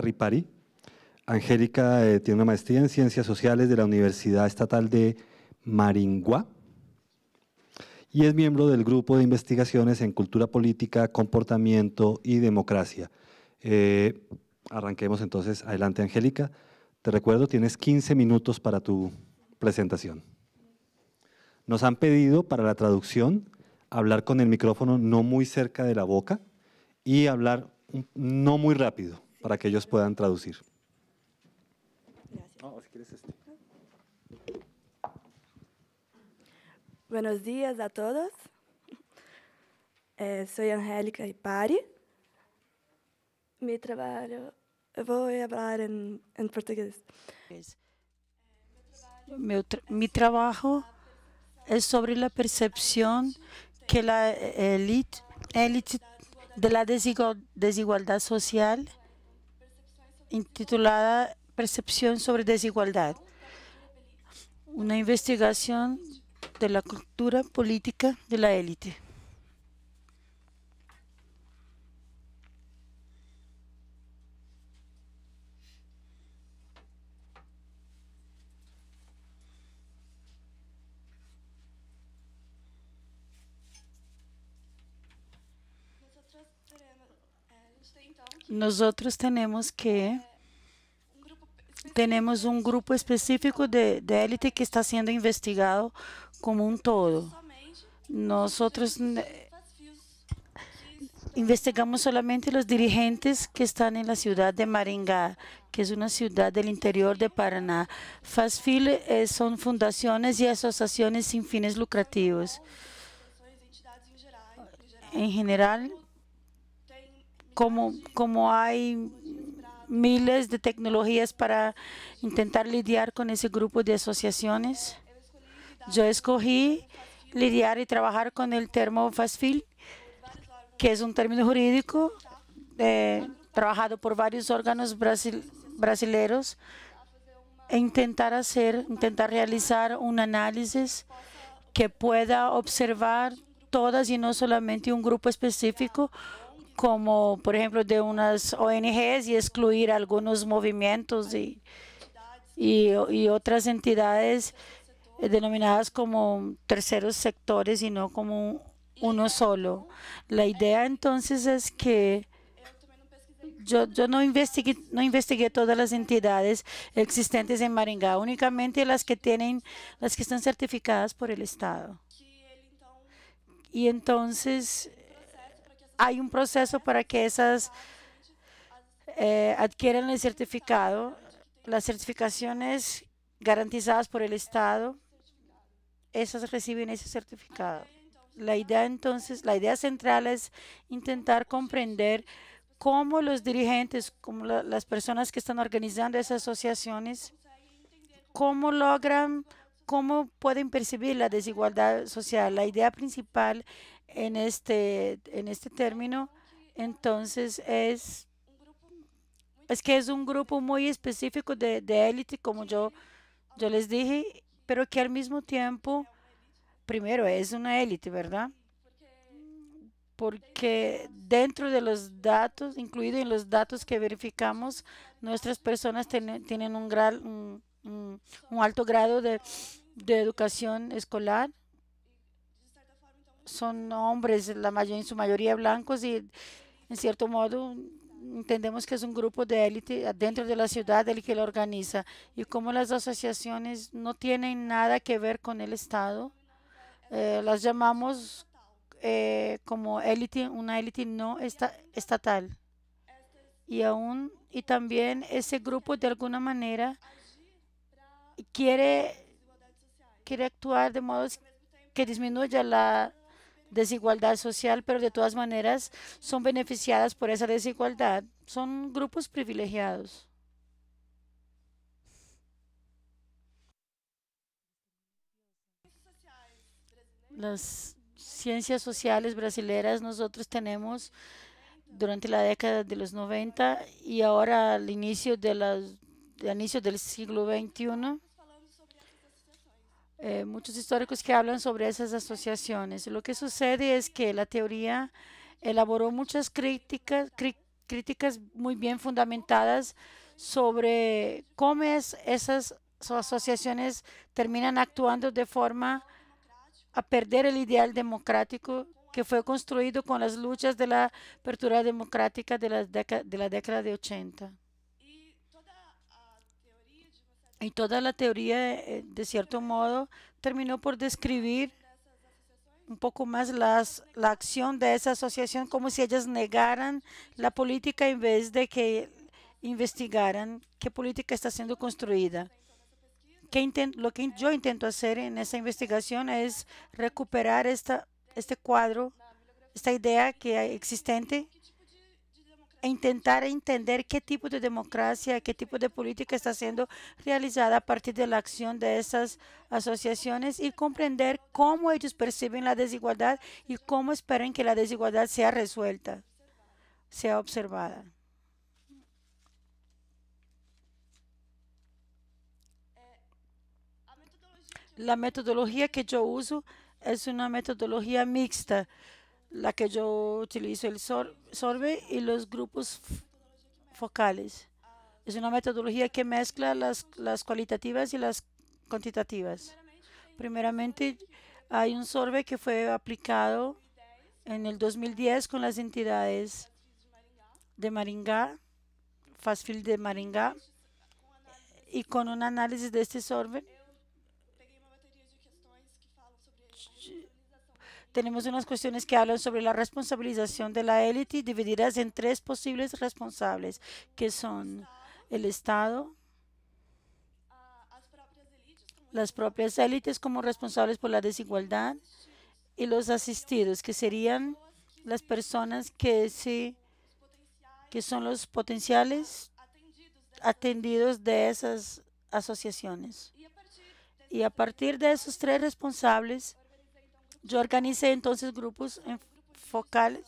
Ripari. Angélica eh, tiene una maestría en Ciencias Sociales de la Universidad Estatal de Maringua y es miembro del Grupo de Investigaciones en Cultura Política, Comportamiento y Democracia. Eh, arranquemos entonces. Adelante, Angélica. Te recuerdo, tienes 15 minutos para tu presentación. Nos han pedido para la traducción hablar con el micrófono no muy cerca de la boca y hablar no muy rápido para que ellos puedan traducir. Este. Buenos días a todos. Eh, soy Angélica Ipari. Mi trabajo, voy a hablar en, portugués. Mi, trabajo es sobre la percepción que la élite de la desigualdad social intitulada Percepción sobre desigualdad, una investigación de la cultura política de la élite. Nosotros tenemos que tenemos un grupo específico de, élite que está siendo investigado como un todo. Nosotros eh, investigamos solamente los dirigentes que están en la ciudad de Maringá, que es una ciudad del interior de Paraná. FASFIL eh, son fundaciones y asociaciones sin fines lucrativos. En general, como, hay miles de tecnologías para intentar lidiar con ese grupo de asociaciones. Yo escogí lidiar y trabajar con el termo FASFIL, que es un término jurídico eh, trabajado por varios órganos brasil, brasileros, e intentar hacer, intentar realizar un análisis que pueda observar todas y no solamente un grupo específico, como por ejemplo de unas ONGs y excluir algunos movimientos y, y, y otras entidades denominadas como terceros sectores y no como uno solo. La idea entonces es que yo, yo no, investigué, no investigué todas las entidades existentes en Maringá, únicamente las que tienen, las que están certificadas por el Estado. Y entonces hay un proceso para que esas eh, adquieran el certificado. Las certificaciones garantizadas por el Estado, esas reciben ese certificado. La idea entonces, la idea central es intentar comprender cómo los dirigentes, como las personas que están organizando esas asociaciones, cómo logran, cómo pueden percibir la desigualdad social. La idea principal en este, en este término, entonces es, es que es un grupo muy específico de, élite, como yo, yo les dije, pero que al mismo tiempo, primero, es una élite, ¿verdad? Porque dentro de los datos, incluido en los datos que verificamos, nuestras personas tienen un, gran, alto grado de educación escolar son hombres, la mayoría, en su mayoría blancos, y en cierto modo entendemos que es un grupo de élite dentro de la ciudad el que lo organiza. Y como las asociaciones no tienen nada que ver con el Estado, eh, las llamamos eh, como élite, una élite no estatal. Y, aún, y también ese grupo de alguna manera quiere, quiere actuar de modo que disminuya la desigualdad social, pero de todas maneras son beneficiadas por esa desigualdad. Son grupos privilegiados. Las ciencias sociales brasileñas, nosotros tenemos durante la década de los 90 y ahora al inicio, de, inicio del siglo XXI eh, muchos históricos que hablan sobre esas asociaciones. Lo que sucede es que la teoría elaboró muchas críticas, críticas muy bien fundamentadas sobre cómo esas asociaciones terminan actuando de forma a perder el ideal democrático que fue construido con las luchas de la apertura democrática de de la década de 80. Y toda la teoría, eh, de cierto modo, terminó por describir un poco más las, la acción de esa asociación como si ellas negaran la política en vez de que investigaran qué política está siendo construida. Que lo que yo intento hacer en esa investigación es recuperar esta, este cuadro, esta idea que hay existente e intentar entender qué tipo de democracia, qué tipo de política está siendo realizada a partir de la acción de esas asociaciones y comprender cómo ellos perciben la desigualdad y cómo esperan que la desigualdad sea resuelta, sea observada. La metodología que yo uso es una metodología mixta la que yo utilizo, el sorbe y los grupos focales. Es una metodología que mezcla las, las cualitativas y las cuantitativas. Primeramente, hay un sorbe que fue aplicado en el 2010 con las entidades de Maringá, Fastfield de Maringá, y con un análisis de este sorbe tenemos unas cuestiones que hablan sobre la responsabilización de la élite divididas en tres posibles responsables, que son el Estado, las propias élites como responsables por la desigualdad y los asistidos, que serían las personas que, sí, que son los potenciales atendidos de esas asociaciones. Y a partir de esos tres responsables, yo organicé entonces grupos focales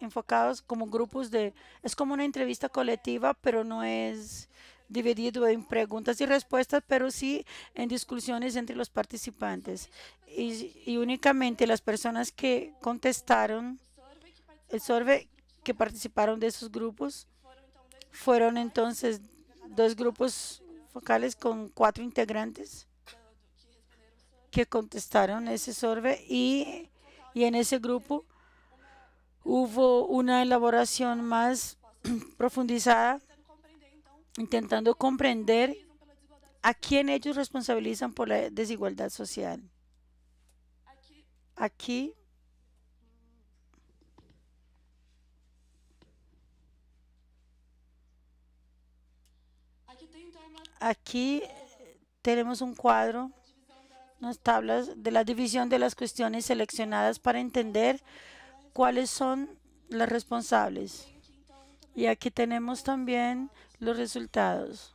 enfocados como grupos de... Es como una entrevista colectiva, pero no es dividido en preguntas y respuestas, pero sí en discusiones entre los participantes. Y, únicamente las personas que contestaron el sorbe que participaron de esos grupos fueron entonces dos grupos focales con cuatro integrantes que ese ese y y en ese grupo hubo una elaboración más profundizada intentando comprender a quién ellos responsabilizan por la desigualdad social. Aquí eh, tenemos un cuadro las tablas de la división de las cuestiones seleccionadas para entender cuáles son las responsables. Y aquí tenemos también los resultados.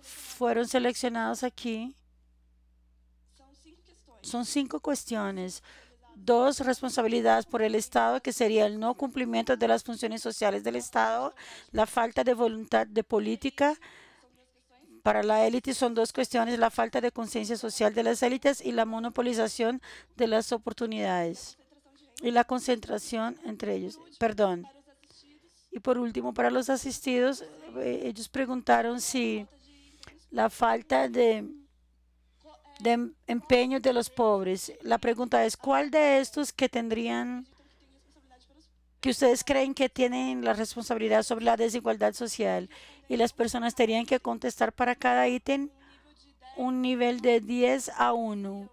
Fueron seleccionados aquí. Son cinco cuestiones. Dos responsabilidades por el Estado, que sería el no cumplimiento de las funciones sociales del Estado, la falta de voluntad de política, para la élite son dos cuestiones, la falta de conciencia social de las élites y la monopolización de las oportunidades y la concentración entre ellos. Perdón. Y por último, para los asistidos, eh, ellos preguntaron si la falta de, de em, empeño de los pobres. La pregunta es, ¿cuál de estos que tendrían que ustedes creen que tienen la responsabilidad sobre la desigualdad social y las personas tenían que contestar para cada ítem un nivel de 10 a 1, o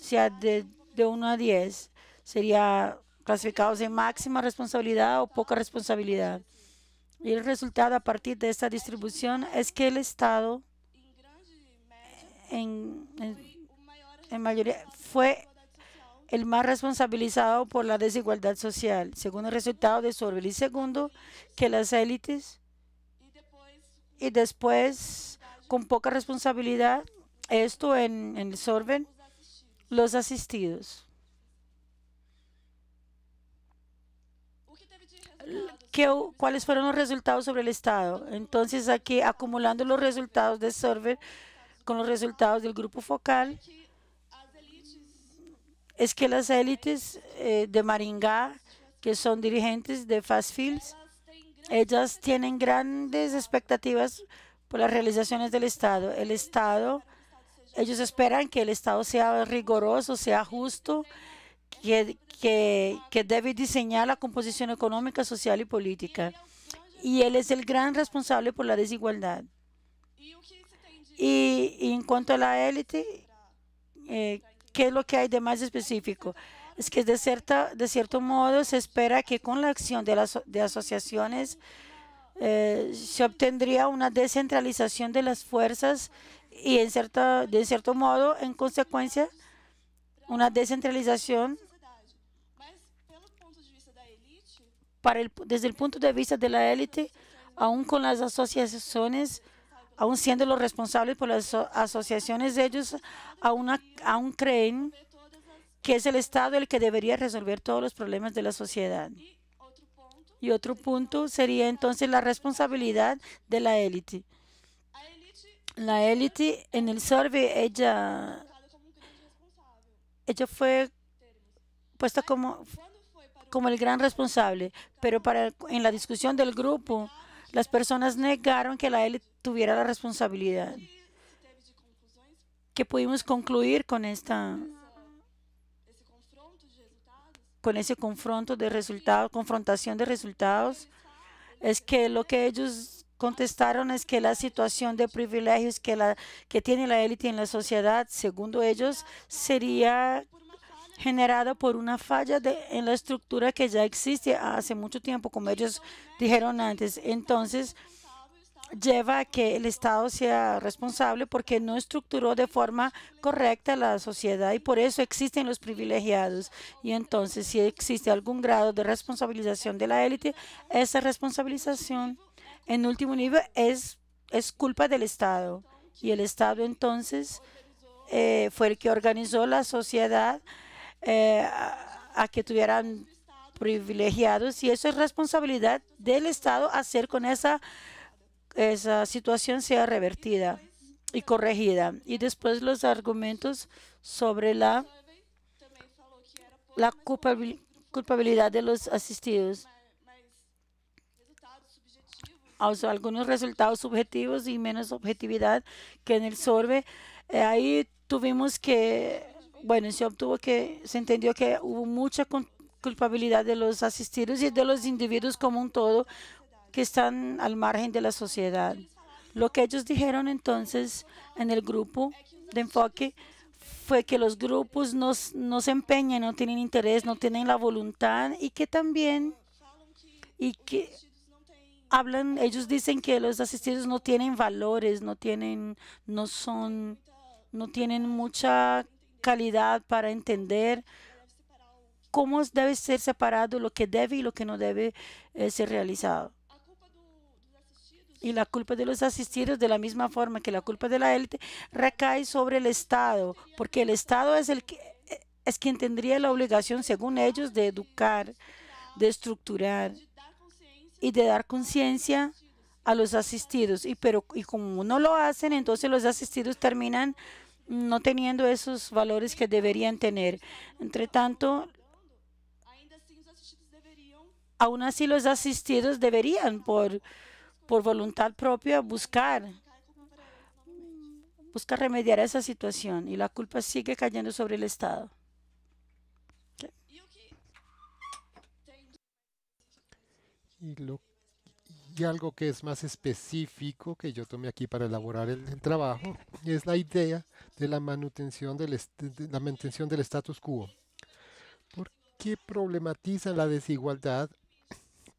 sea, de, de 1 a 10. Sería clasificados en máxima responsabilidad o poca responsabilidad. Y el resultado a partir de esta distribución es que el Estado en, en, mayoría fue el más responsabilizado por la desigualdad social, según el resultado de Sorbel. Y segundo, que las élites y después con poca responsabilidad, esto en, en el SORVEN, los asistidos. ¿Qué, ¿Cuáles fueron los resultados sobre el Estado? Entonces aquí acumulando los resultados de SORVEN con los resultados del grupo focal, es que las élites eh, de Maringá, que son dirigentes de Fast Fields, ellas tienen grandes expectativas por las realizaciones del Estado. El Estado, ellos esperan que el Estado sea riguroso, sea justo, que, debe diseñar la composición económica, social y política. Y él es el gran responsable por la desigualdad. Y, en cuanto a la élite, eh, ¿qué es lo que hay de más específico? es que de, cierta, de cierto modo se espera que con la acción de las asociaciones eh, se obtendría una descentralización de las fuerzas y en de cierto modo, en consecuencia, una descentralización para desde el punto de vista de la élite, aún con las asociaciones, aún siendo los responsables por las asociaciones asociaciones, ellos aún creen que es el Estado el que debería resolver todos los problemas de la sociedad. Y otro punto sería entonces la responsabilidad de la élite. La élite en el survey, ella, ella fue puesta como, como el gran responsable, pero para, en la discusión del grupo, las personas negaron que la élite tuviera la responsabilidad. ¿Qué pudimos concluir con esta con ese confronto de resultados, confrontación de resultados, es que lo que ellos contestaron es que la situación de privilegios que, la, que tiene la élite en la sociedad, según ellos, sería generada por una falla de, en la estructura que ya existe hace mucho tiempo, como ellos dijeron antes. Entonces, lleva a que el Estado sea responsable porque no estructuró de forma correcta la sociedad y por eso existen los privilegiados. Y entonces, si existe algún grado de responsabilización de la élite, esa responsabilización en último nivel es, es culpa del Estado. Y el Estado entonces eh, fue el que organizó la sociedad eh, a, a que tuvieran privilegiados y eso es responsabilidad del Estado hacer con esa esa situación sea revertida y corregida. Y después los argumentos sobre la, la culpabilidad de los asistidos. Ah, algunos resultados subjetivos y menos objetividad que en el sorbe. Eh, ahí tuvimos que, bueno, se obtuvo que, se entendió que hubo mucha culpabilidad de los asistidos y de los individuos como un todo que están al margen de la sociedad. Lo que ellos dijeron entonces en el grupo de enfoque fue que los grupos no, se empeñan, no tienen interés, no tienen la voluntad y que también, y que hablan, ellos dicen que los asistidos no tienen valores, no tienen, no son, no tienen mucha calidad para entender cómo debe ser separado lo que debe y lo que no debe eh, ser realizado y la culpa de los asistidos, de la misma forma que la culpa de la élite, recae sobre el Estado, porque el Estado es, el que, es quien tendría la obligación, según ellos, de educar, de estructurar y de dar conciencia a los asistidos. Y, pero, y como no lo hacen, entonces los asistidos terminan no teniendo esos valores que deberían tener. Entre tanto, aún así los asistidos deberían, por por voluntad propia buscar buscar remediar esa situación y la culpa sigue cayendo sobre el Estado. Y, algo que es más específico que yo tomé aquí para elaborar el, trabajo es la idea de la manutención del, la manutención del status quo. Porque problematiza la desigualdad,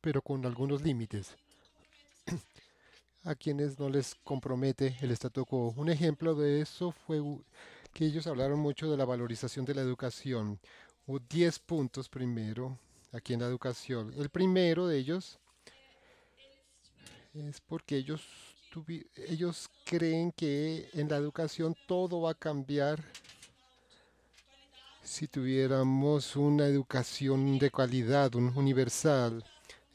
pero con algunos límites a quienes no les compromete el statu quo. Un ejemplo de eso fue que ellos hablaron mucho de la valorización de la educación. Hubo 10 puntos primero aquí en la educación. El primero de ellos es porque ellos, ellos creen que en la educación todo va a cambiar si tuviéramos una educación de calidad, un universal.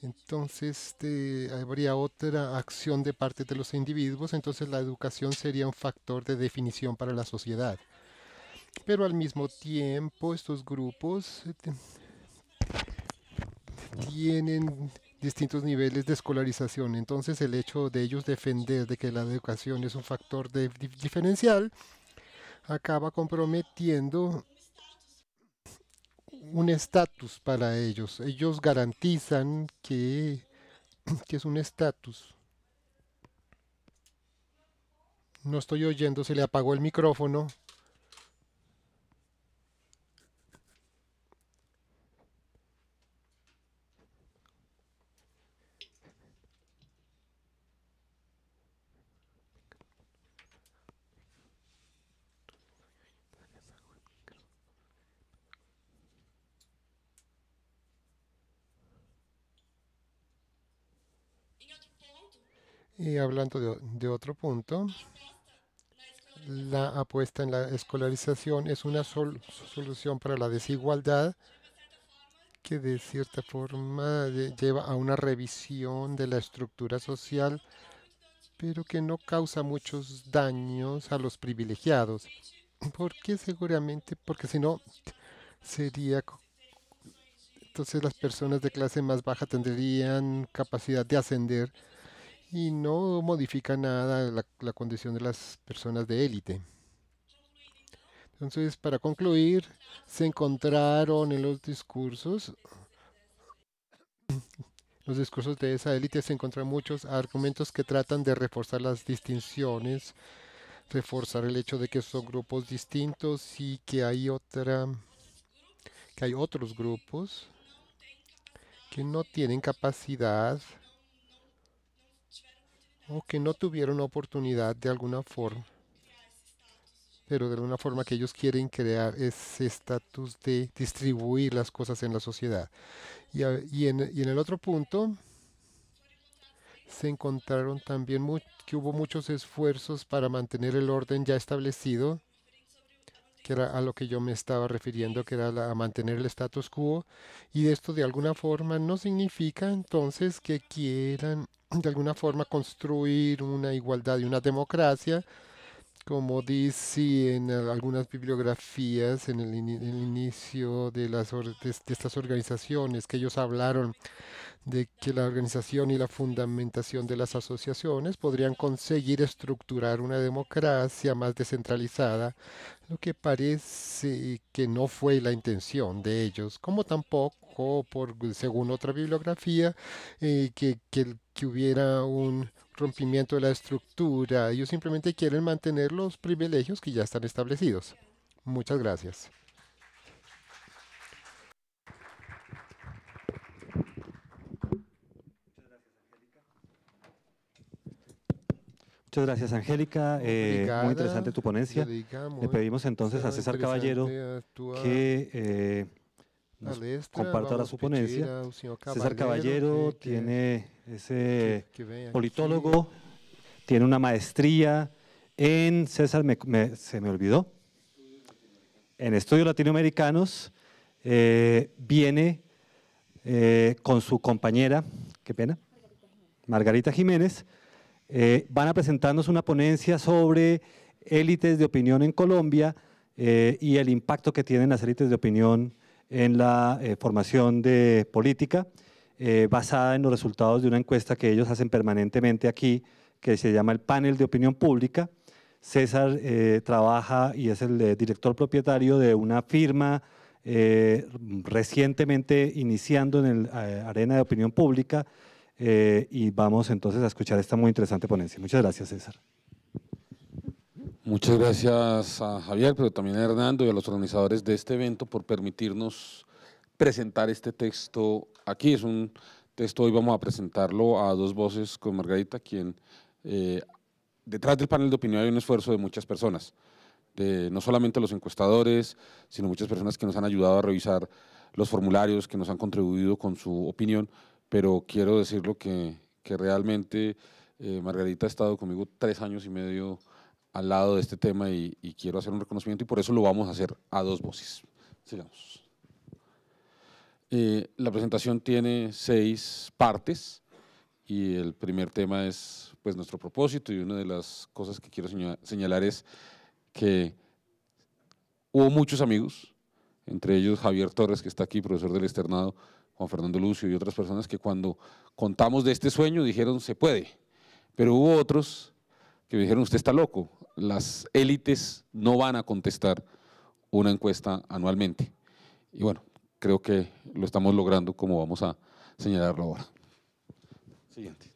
Entonces este, habría otra acción de parte de los individuos, entonces la educación sería un factor de definición para la sociedad. Pero al mismo tiempo estos grupos este, tienen distintos niveles de escolarización, entonces el hecho de ellos defender de que la educación es un factor diferencial acaba comprometiendo un estatus para ellos. Ellos garantizan que, que es un estatus. No estoy oyendo, se le apagó el micrófono. Y hablando de, otro punto, la apuesta en la escolarización es una solución para la desigualdad que de cierta forma lleva a una revisión de la estructura social, pero que no causa muchos daños a los privilegiados. Porque seguramente, porque si no, sería... Entonces las personas de clase más baja tendrían capacidad de ascender y no modifica nada la, condición de las personas de élite. Entonces, para concluir, se encontraron en los discursos, los discursos de esa élite, se encuentran muchos argumentos que tratan de reforzar las distinciones, reforzar el hecho de que son grupos distintos y que hay otra, que hay otros grupos que no tienen capacidad o que no tuvieron oportunidad de alguna forma. Pero de alguna forma que ellos quieren crear ese estatus de distribuir las cosas en la sociedad. Y, en, el otro punto, se encontraron también que hubo muchos esfuerzos para mantener el orden ya establecido, que era a lo que yo me estaba refiriendo, que era a mantener el status quo, y esto de alguna forma no significa entonces que quieran de alguna forma construir una igualdad y una democracia, como dice en algunas bibliografías en el, inicio de, las de estas organizaciones, que ellos hablaron de que la organización y la fundamentación de las asociaciones podrían conseguir estructurar una democracia más descentralizada, lo que parece que no fue la intención de ellos, como tampoco por, según otra bibliografía, eh, que, hubiera un rompimiento de la estructura. Ellos simplemente quieren mantener los privilegios que ya están establecidos. Muchas gracias. Muchas gracias, Angélica. muy eh, interesante tu ponencia. Le pedimos entonces a César Caballero que eh, nos comparta la César Caballero tiene ese politólogo, tiene una maestría en César, me, se me olvidó, en estudios latinoamericanos, eh, viene eh, con su compañera, qué pena, Margarita Jiménez, eh, van a presentarnos una ponencia sobre élites de opinión en Colombia y el impacto que tienen las élites de opinión en la eh, formación de política, eh, basada en los resultados de una encuesta que ellos hacen permanentemente aquí, que se llama el Panel de Opinión Pública. César eh, trabaja y es el director propietario de una firma recientemente iniciando en el arena de opinión pública y vamos entonces a escuchar esta muy interesante ponencia. Muchas gracias, César. Muchas gracias a Javier, pero también a Hernando y a los organizadores de este evento por permitirnos presentar este texto aquí. Es un texto, hoy vamos a presentarlo a dos voces con Margarita, quien eh, detrás del panel de opinión hay un esfuerzo de muchas personas, no solamente los encuestadores, sino muchas personas que nos han ayudado a revisar los formularios, que nos han contribuido con su opinión, pero quiero decirlo que, que realmente eh, Margarita ha estado conmigo tres años y medio al lado de este tema y, quiero hacer un reconocimiento y por eso lo vamos a hacer a dos voces. Sigamos. Eh, la presentación tiene seis partes y el primer tema es pues nuestro propósito y una de las cosas que quiero señalar es que hubo muchos amigos, entre ellos Javier Torres que está aquí, profesor del externado, Juan Fernando Lucio y otras personas que cuando contamos de este sueño dijeron se puede, pero hubo otros que me dijeron usted está loco, las élites no van a contestar una encuesta anualmente. Y bueno, creo que lo estamos logrando como vamos a señalarlo ahora. Siguiente.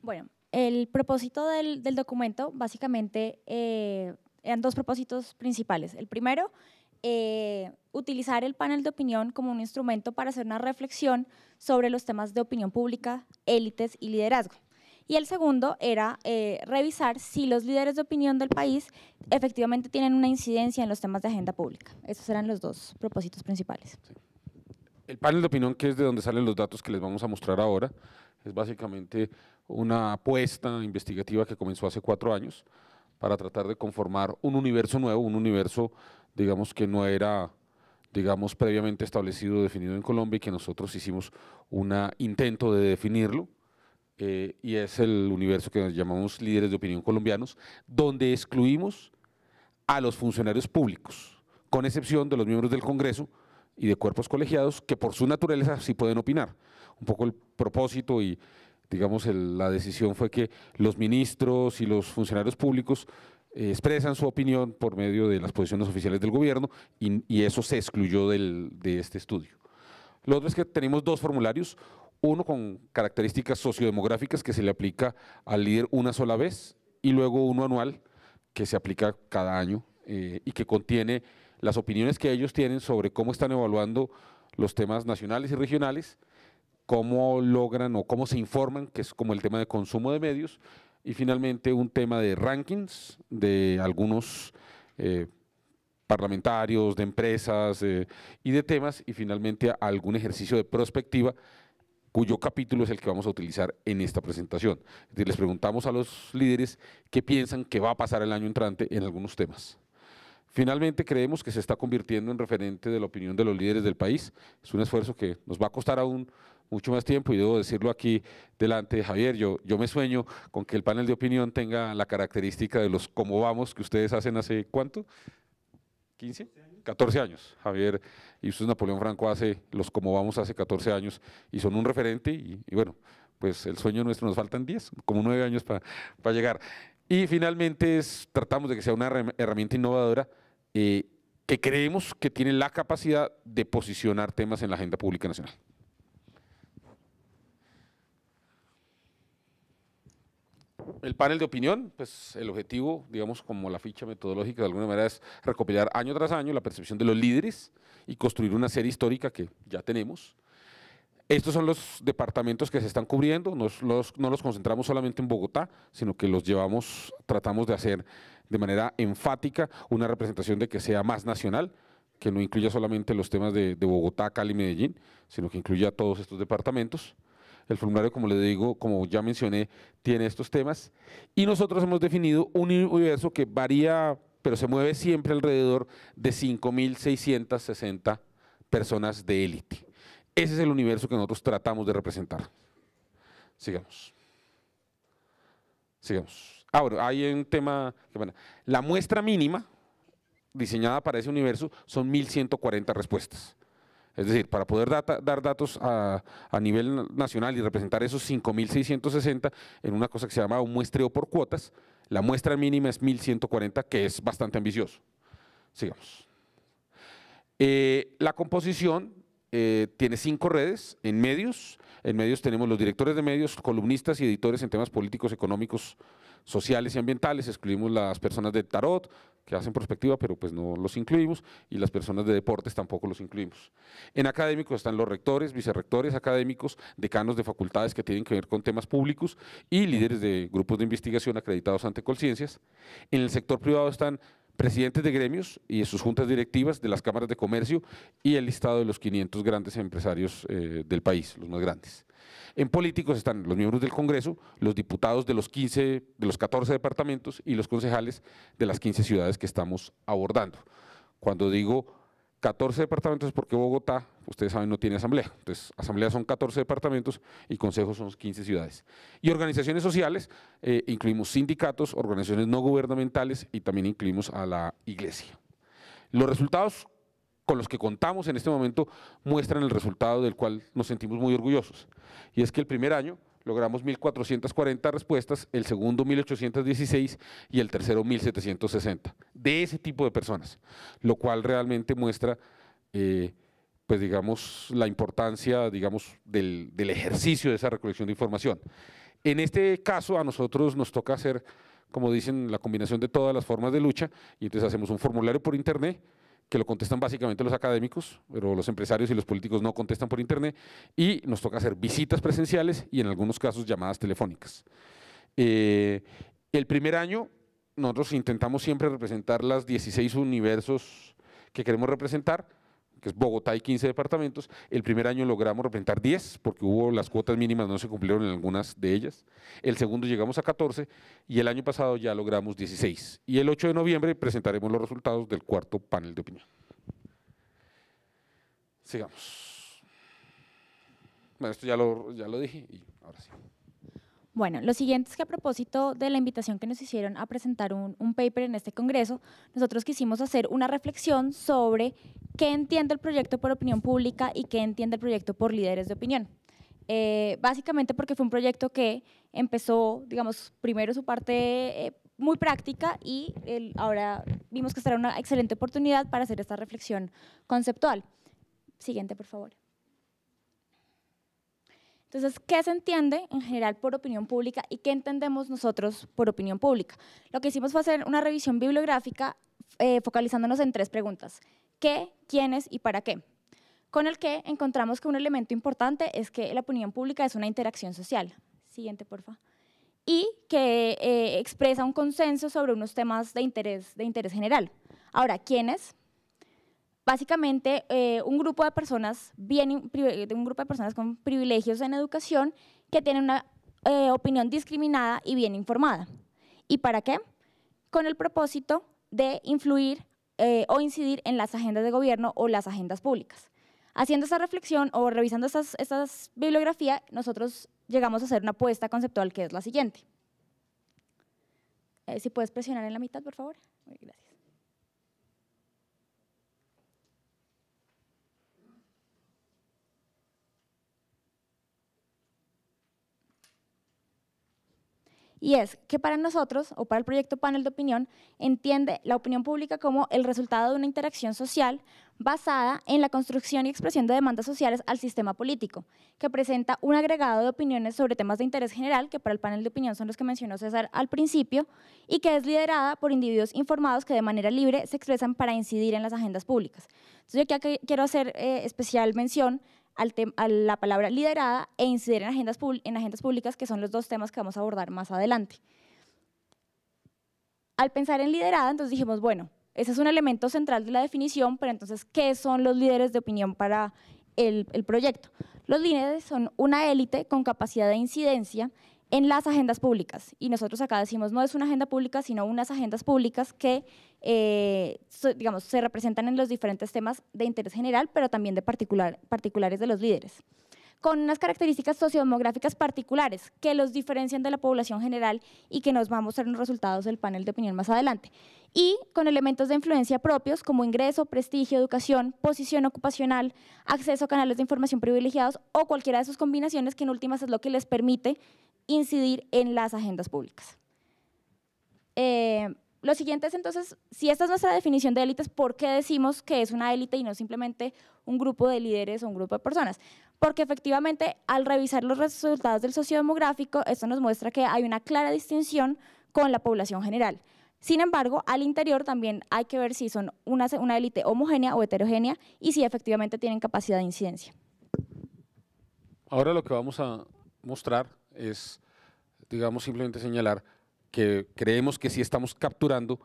Bueno, el propósito del, documento básicamente eh, eran dos propósitos principales. El primero, eh, utilizar el panel de opinión como un instrumento para hacer una reflexión sobre los temas de opinión pública, élites y liderazgo. Y el segundo era eh, revisar si los líderes de opinión del país efectivamente tienen una incidencia en los temas de agenda pública. Esos eran los dos propósitos principales. El panel de opinión, que es de donde salen los datos que les vamos a mostrar ahora, es básicamente una apuesta investigativa que comenzó hace cuatro años para tratar de conformar un universo nuevo, un universo, digamos, que no era digamos, previamente establecido, definido en Colombia y que nosotros hicimos un intento de definirlo. Eh, y es el universo que nos llamamos líderes de opinión colombianos, donde excluimos a los funcionarios públicos, con excepción de los miembros del Congreso y de cuerpos colegiados, que por su naturaleza sí pueden opinar. Un poco el propósito y, digamos, la decisión fue que los ministros y los funcionarios públicos eh, expresan su opinión por medio de las posiciones oficiales del gobierno y, eso se excluyó de este estudio. Lo otro es que tenemos dos formularios, uno con características sociodemográficas que se le aplica al líder una sola vez y luego uno anual que se aplica cada año eh, y que contiene las opiniones que ellos tienen sobre cómo están evaluando los temas nacionales y regionales, cómo logran o cómo se informan, que es como el tema de consumo de medios, y finalmente un tema de rankings de algunos eh, parlamentarios, de empresas eh, y de temas, y finalmente algún ejercicio de prospectiva cuyo capítulo es el que vamos a utilizar en esta presentación. Es les preguntamos a los líderes qué piensan que va a pasar el año entrante en algunos temas. Finalmente, creemos que se está convirtiendo en referente de la opinión de los líderes del país. Es un esfuerzo que nos va a costar aún mucho más tiempo y debo decirlo aquí delante de Javier. Yo, yo me sueño con que el panel de opinión tenga la característica de los cómo vamos que ustedes hacen hace cuánto, ¿15? 14 años. Javier y usted Napoleón Franco hace los como vamos hace 14 años y son un referente y, bueno, pues el sueño nuestro nos faltan 10, como 9 años para llegar. Y finalmente tratamos de que sea una herramienta innovadora eh, que creemos que tiene la capacidad de posicionar temas en la agenda pública nacional. el panel de opinión, pues el objetivo, digamos, como la ficha metodológica de alguna manera es recopilar año tras año la percepción de los líderes y construir una serie histórica que ya tenemos. Estos son los departamentos que se están cubriendo, no los, concentramos solamente en Bogotá, sino que los llevamos, tratamos de hacer de manera enfática una representación de que sea más nacional, que no incluya solamente los temas de, Bogotá, Cali, y Medellín, sino que incluya todos estos departamentos. El formulario, como les digo, como ya mencioné, tiene estos temas. Y nosotros hemos definido un universo que varía, pero se mueve siempre alrededor de 5.660 personas de élite. Ese es el universo que nosotros tratamos de representar. Sigamos. Sigamos. Ahora, hay un tema. la muestra mínima diseñada para ese universo son 1140 respuestas. Es decir, para poder dar datos a, nivel nacional y representar esos 5.660 en una cosa que se llama un muestreo por cuotas, la muestra mínima es 1.140, que es bastante ambicioso. Sigamos. Eh, la composición eh, tiene cinco redes en medios. En medios tenemos los directores de medios, columnistas y editores en temas políticos, económicos, sociales y ambientales. Excluimos las personas de tarot, que hacen prospectiva, pero pues no los incluimos, y las personas de deportes tampoco los incluimos. En académicos están los rectores, vicerrectores académicos, decanos de facultades que tienen que ver con temas públicos y líderes de grupos de investigación acreditados ante conciencias. En el sector privado están presidentes de gremios y de sus juntas directivas de las cámaras de comercio y el listado de los 500 grandes empresarios eh, del país, los más grandes. En políticos están los miembros del Congreso, los diputados de los 15, de los 14 departamentos y los concejales de las 15 ciudades que estamos abordando. Cuando digo 14 departamentos porque Bogotá, ustedes saben, no tiene asamblea. Entonces, asamblea son 14 departamentos y consejos son 15 ciudades. Y organizaciones sociales, eh, incluimos sindicatos, organizaciones no gubernamentales y también incluimos a la iglesia. Los resultados con los que contamos en este momento muestran el resultado del cual nos sentimos muy orgullosos. Y es que el primer año logramos 1.440 respuestas, el segundo 1.816 y el tercero 1.760, de ese tipo de personas, lo cual realmente muestra, eh, pues digamos, la importancia, digamos, del, del, ejercicio de esa recolección de información. En este caso a nosotros nos toca hacer, como dicen, la combinación de todas las formas de lucha, y entonces hacemos un formulario por internet, que lo contestan básicamente los académicos, pero los empresarios y los políticos no contestan por Internet, y nos toca hacer visitas presenciales y en algunos casos llamadas telefónicas. Eh, el primer año nosotros intentamos siempre representar las 16 universos que queremos representar, que es Bogotá y 15 departamentos. El primer año logramos representar 10, porque hubo las cuotas mínimas, no se cumplieron en algunas de ellas. El segundo llegamos a 14 y el año pasado ya logramos 16. Y el 8 de noviembre presentaremos los resultados del cuarto panel de opinión. Sigamos. Bueno, esto ya lo, ya lo dije y ahora sí. Bueno, lo siguiente es que a propósito de la invitación que nos hicieron a presentar un, paper en este Congreso, nosotros quisimos hacer una reflexión sobre qué entiende el proyecto por opinión pública y qué entiende el proyecto por líderes de opinión. Eh, básicamente porque fue un proyecto que empezó, digamos, primero su parte eh, muy práctica y ahora vimos que será una excelente oportunidad para hacer esta reflexión conceptual. Siguiente, por favor. Entonces, ¿qué se entiende en general por opinión pública y qué entendemos nosotros por opinión pública? Lo que hicimos fue hacer una revisión bibliográfica eh, focalizándonos en tres preguntas. ¿Qué, quiénes y para qué? Con el que encontramos que un elemento importante es que la opinión pública es una interacción social. Siguiente, porfa. Y que eh, expresa un consenso sobre unos temas de interés, de interés general. Ahora, ¿quiénes? básicamente eh, un grupo de personas bien, un grupo de personas con privilegios en educación que tienen una eh, opinión discriminada y bien informada. ¿Y para qué? Con el propósito de influir eh, o incidir en las agendas de gobierno o las agendas públicas. Haciendo esa reflexión o revisando esta estas bibliografía, nosotros llegamos a hacer una apuesta conceptual que es la siguiente. si puedes presionar en la mitad, por favor. Gracias. y es que para nosotros o para el proyecto panel de opinión entiende la opinión pública como el resultado de una interacción social basada en la construcción y expresión de demandas sociales al sistema político, que presenta un agregado de opiniones sobre temas de interés general, que para el panel de opinión son los que mencionó César al principio, y que es liderada por individuos informados que de manera libre se expresan para incidir en las agendas públicas. Entonces yo aquí quiero hacer eh, especial mención a la palabra liderada e incidir en agendas, en agendas públicas, que son los dos temas que vamos a abordar más adelante. Al pensar en liderada, entonces dijimos, bueno, ese es un elemento central de la definición, pero entonces, ¿qué son los líderes de opinión para el, el proyecto? Los líderes son una élite con capacidad de incidencia en las agendas públicas. Y nosotros acá decimos, no es una agenda pública, sino unas agendas públicas que, eh, digamos, se representan en los diferentes temas de interés general, pero también de particular, particulares de los líderes con unas características sociodemográficas particulares que los diferencian de la población general y que nos va a mostrar los resultados del panel de opinión más adelante. Y con elementos de influencia propios como ingreso, prestigio, educación, posición ocupacional, acceso a canales de información privilegiados o cualquiera de sus combinaciones que en últimas es lo que les permite incidir en las agendas públicas. Eh, lo siguiente es entonces, si esta es nuestra definición de élites, ¿por qué decimos que es una élite y no simplemente un grupo de líderes o un grupo de personas? Porque efectivamente, al revisar los resultados del sociodemográfico, esto nos muestra que hay una clara distinción con la población general. Sin embargo, al interior también hay que ver si son una, una élite homogénea o heterogénea y si efectivamente tienen capacidad de incidencia. Ahora lo que vamos a mostrar es, digamos, simplemente señalar que creemos que sí estamos capturando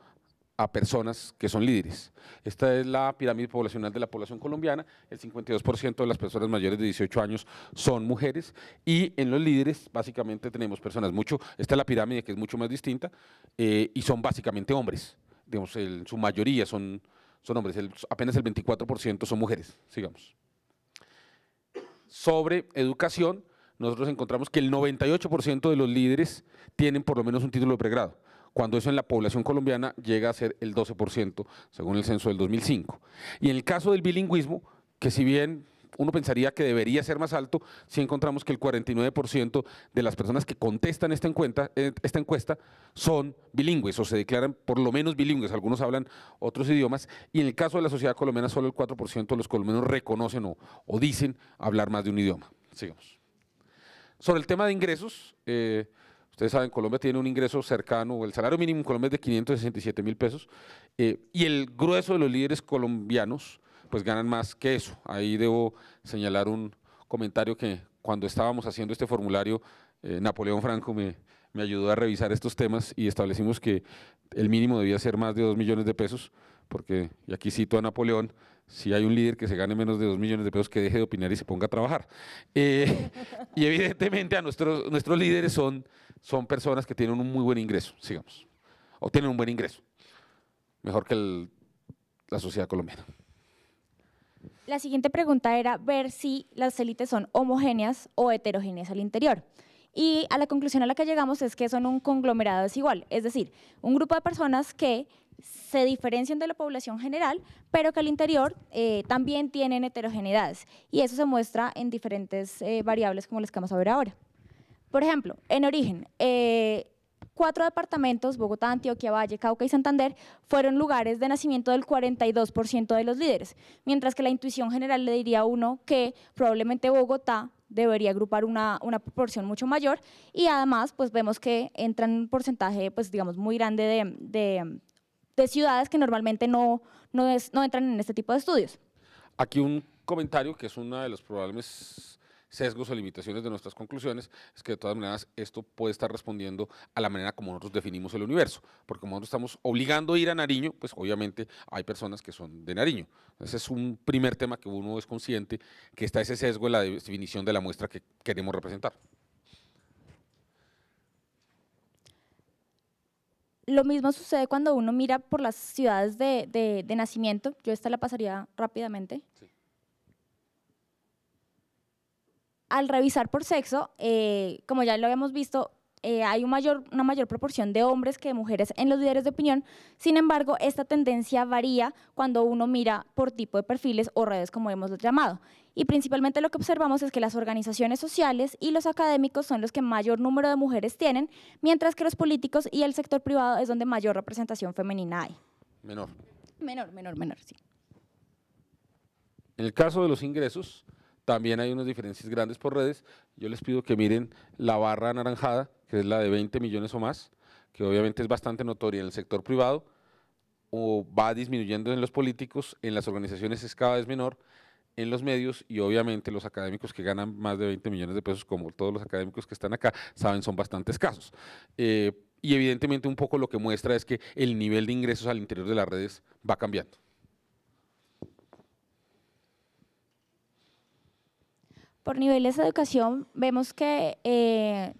a personas que son líderes. Esta es la pirámide poblacional de la población colombiana, el 52% de las personas mayores de 18 años son mujeres y en los líderes básicamente tenemos personas mucho, esta es la pirámide que es mucho más distinta eh, y son básicamente hombres, digamos, su mayoría son, son hombres, apenas el 24% son mujeres, sigamos. Sobre educación, nosotros encontramos que el 98% de los líderes tienen por lo menos un título de pregrado, cuando eso en la población colombiana llega a ser el 12%, según el censo del 2005. Y en el caso del bilingüismo, que si bien uno pensaría que debería ser más alto, si encontramos que el 49% de las personas que contestan esta encuesta, eh, esta encuesta son bilingües o se declaran por lo menos bilingües, algunos hablan otros idiomas, y en el caso de la sociedad colombiana solo el 4% de los colombianos reconocen o, o dicen hablar más de un idioma. Sigamos. Sobre el tema de ingresos, eh, ustedes saben, Colombia tiene un ingreso cercano, el salario mínimo en Colombia es de 567 mil pesos, eh, y el grueso de los líderes colombianos pues ganan más que eso. Ahí debo señalar un comentario que cuando estábamos haciendo este formulario, eh, Napoleón Franco me, me ayudó a revisar estos temas y establecimos que el mínimo debía ser más de 2 millones de pesos, porque, y aquí cito a Napoleón, si hay un líder que se gane menos de dos millones de pesos, que deje de opinar y se ponga a trabajar. Eh, y evidentemente a nuestros, nuestros líderes son, son personas que tienen un muy buen ingreso, sigamos, o tienen un buen ingreso, mejor que la sociedad colombiana. La siguiente pregunta era ver si las élites son homogéneas o heterogéneas al interior. Y a la conclusión a la que llegamos es que son un conglomerado desigual, es decir, un grupo de personas que se diferencian de la población general, pero que al interior eh, también tienen heterogeneidades. Y eso se muestra en diferentes eh, variables como las que vamos a ver ahora. Por ejemplo, en origen, eh, cuatro departamentos, Bogotá, Antioquia, Valle, Cauca y Santander, fueron lugares de nacimiento del 42% de los líderes, mientras que la intuición general le diría a uno que probablemente Bogotá debería agrupar una, proporción mucho mayor y además pues vemos que entran un porcentaje pues digamos muy grande de, ciudades que normalmente no, no, no entran en este tipo de estudios. Aquí un comentario que es uno de los problemas sesgos o limitaciones de nuestras conclusiones, es que de todas maneras esto puede estar respondiendo a la manera como nosotros definimos el universo, porque como nosotros estamos obligando a ir a Nariño, pues obviamente hay personas que son de Nariño. Ese es un primer tema que uno es consciente, que está ese sesgo en la definición de la muestra que queremos representar. lo mismo sucede cuando uno mira por las ciudades de, de nacimiento. Yo esta la pasaría rápidamente. al revisar por sexo, eh, como ya lo habíamos visto, eh, hay una mayor proporción de hombres que de mujeres en los líderes de opinión. Sin embargo, esta tendencia varía cuando uno mira por tipo de perfiles o redes, como hemos llamado. Y principalmente lo que observamos es que las organizaciones sociales y los académicos son los que mayor número de mujeres tienen, mientras que los políticos y el sector privado es donde mayor representación femenina hay. Menor. Menor, menor, menor, sí. En el caso de los ingresos, también hay unas diferencias grandes por redes. Yo les pido que miren la barra anaranjada, que es la de 20 millones o más, que obviamente es bastante notoria en el sector privado, o va disminuyendo en los políticos, en las organizaciones es cada vez menor, en los medios y obviamente los académicos que ganan más de 20 millones de pesos, como todos los académicos que están acá, saben, son bastante escasos. Eh, y evidentemente un poco lo que muestra es que el nivel de ingresos al interior de las redes va cambiando. por niveles de educación vemos que eh,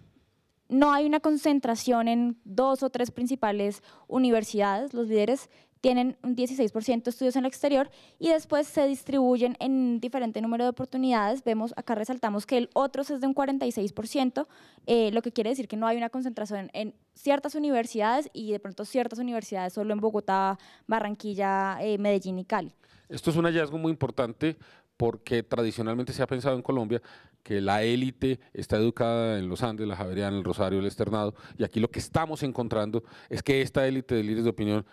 no hay una concentración en dos o tres principales universidades. Los líderes tienen un 16% de estudios en el exterior y después se distribuyen en diferente número de oportunidades. Vemos, acá resaltamos que el otro es de un 46%, eh, lo que quiere decir que no hay una concentración en ciertas universidades y de pronto ciertas universidades solo en Bogotá, Barranquilla, eh, Medellín y Cali. Esto es un hallazgo muy importante porque tradicionalmente se ha pensado en Colombia que la élite está educada en los Andes, la Javeriana, el Rosario, el Externado, y aquí lo que estamos encontrando es que esta élite de líderes de opinión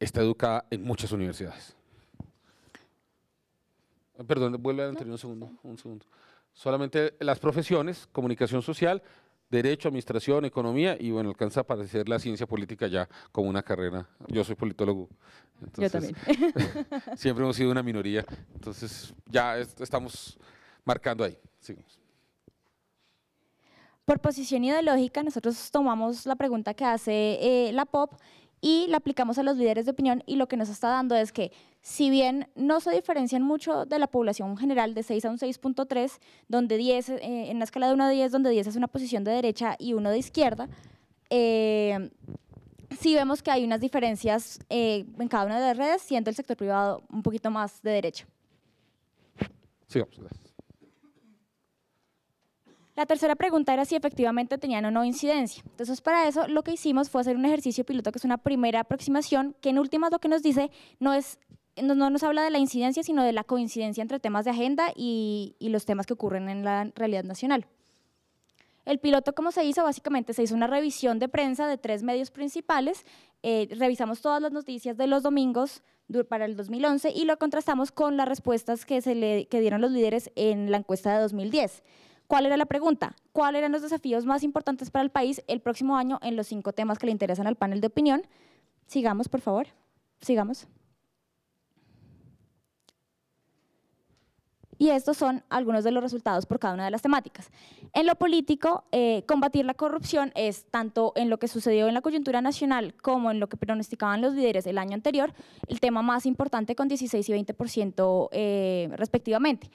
está educada en muchas universidades. Perdón, vuelve a entrar un segundo, un segundo. Solamente las profesiones, comunicación social, Derecho, Administración, Economía y bueno, alcanza a parecer la ciencia política ya como una carrera. Yo soy politólogo. Yo también. siempre hemos sido una minoría. Entonces ya estamos marcando ahí. Por posición ideológica, nosotros tomamos la pregunta que hace eh, la POP y la aplicamos a los líderes de opinión y lo que nos está dando es que si bien no se diferencian mucho de la población general de 6 a un 6.3, donde 10, eh, en la escala de 1 a 10, donde 10 es una posición de derecha y 1 de izquierda, eh, sí vemos que hay unas diferencias eh, en cada una de las redes, siendo el sector privado un poquito más de derecha. Sigamos. La tercera pregunta era si efectivamente tenían o no incidencia. Entonces, para eso lo que hicimos fue hacer un ejercicio piloto que es una primera aproximación, que en últimas lo que nos dice no es no, nos habla de la incidencia, sino de la coincidencia entre temas de agenda y, los temas que ocurren en la realidad nacional. El piloto, ¿cómo se hizo? Básicamente se hizo una revisión de prensa de tres medios principales. Eh, revisamos todas las noticias de los domingos para el 2011 y lo contrastamos con las respuestas que, se le, que dieron los líderes en la encuesta de 2010. ¿Cuál era la pregunta? ¿Cuáles eran los desafíos más importantes para el país el próximo año en los cinco temas que le interesan al panel de opinión? Sigamos, por favor. Sigamos. Y estos son algunos de los resultados por cada una de las temáticas. En lo político, eh, combatir la corrupción es tanto en lo que sucedió en la coyuntura nacional como en lo que pronosticaban los líderes el año anterior, el tema más importante con 16 y 20% eh, respectivamente.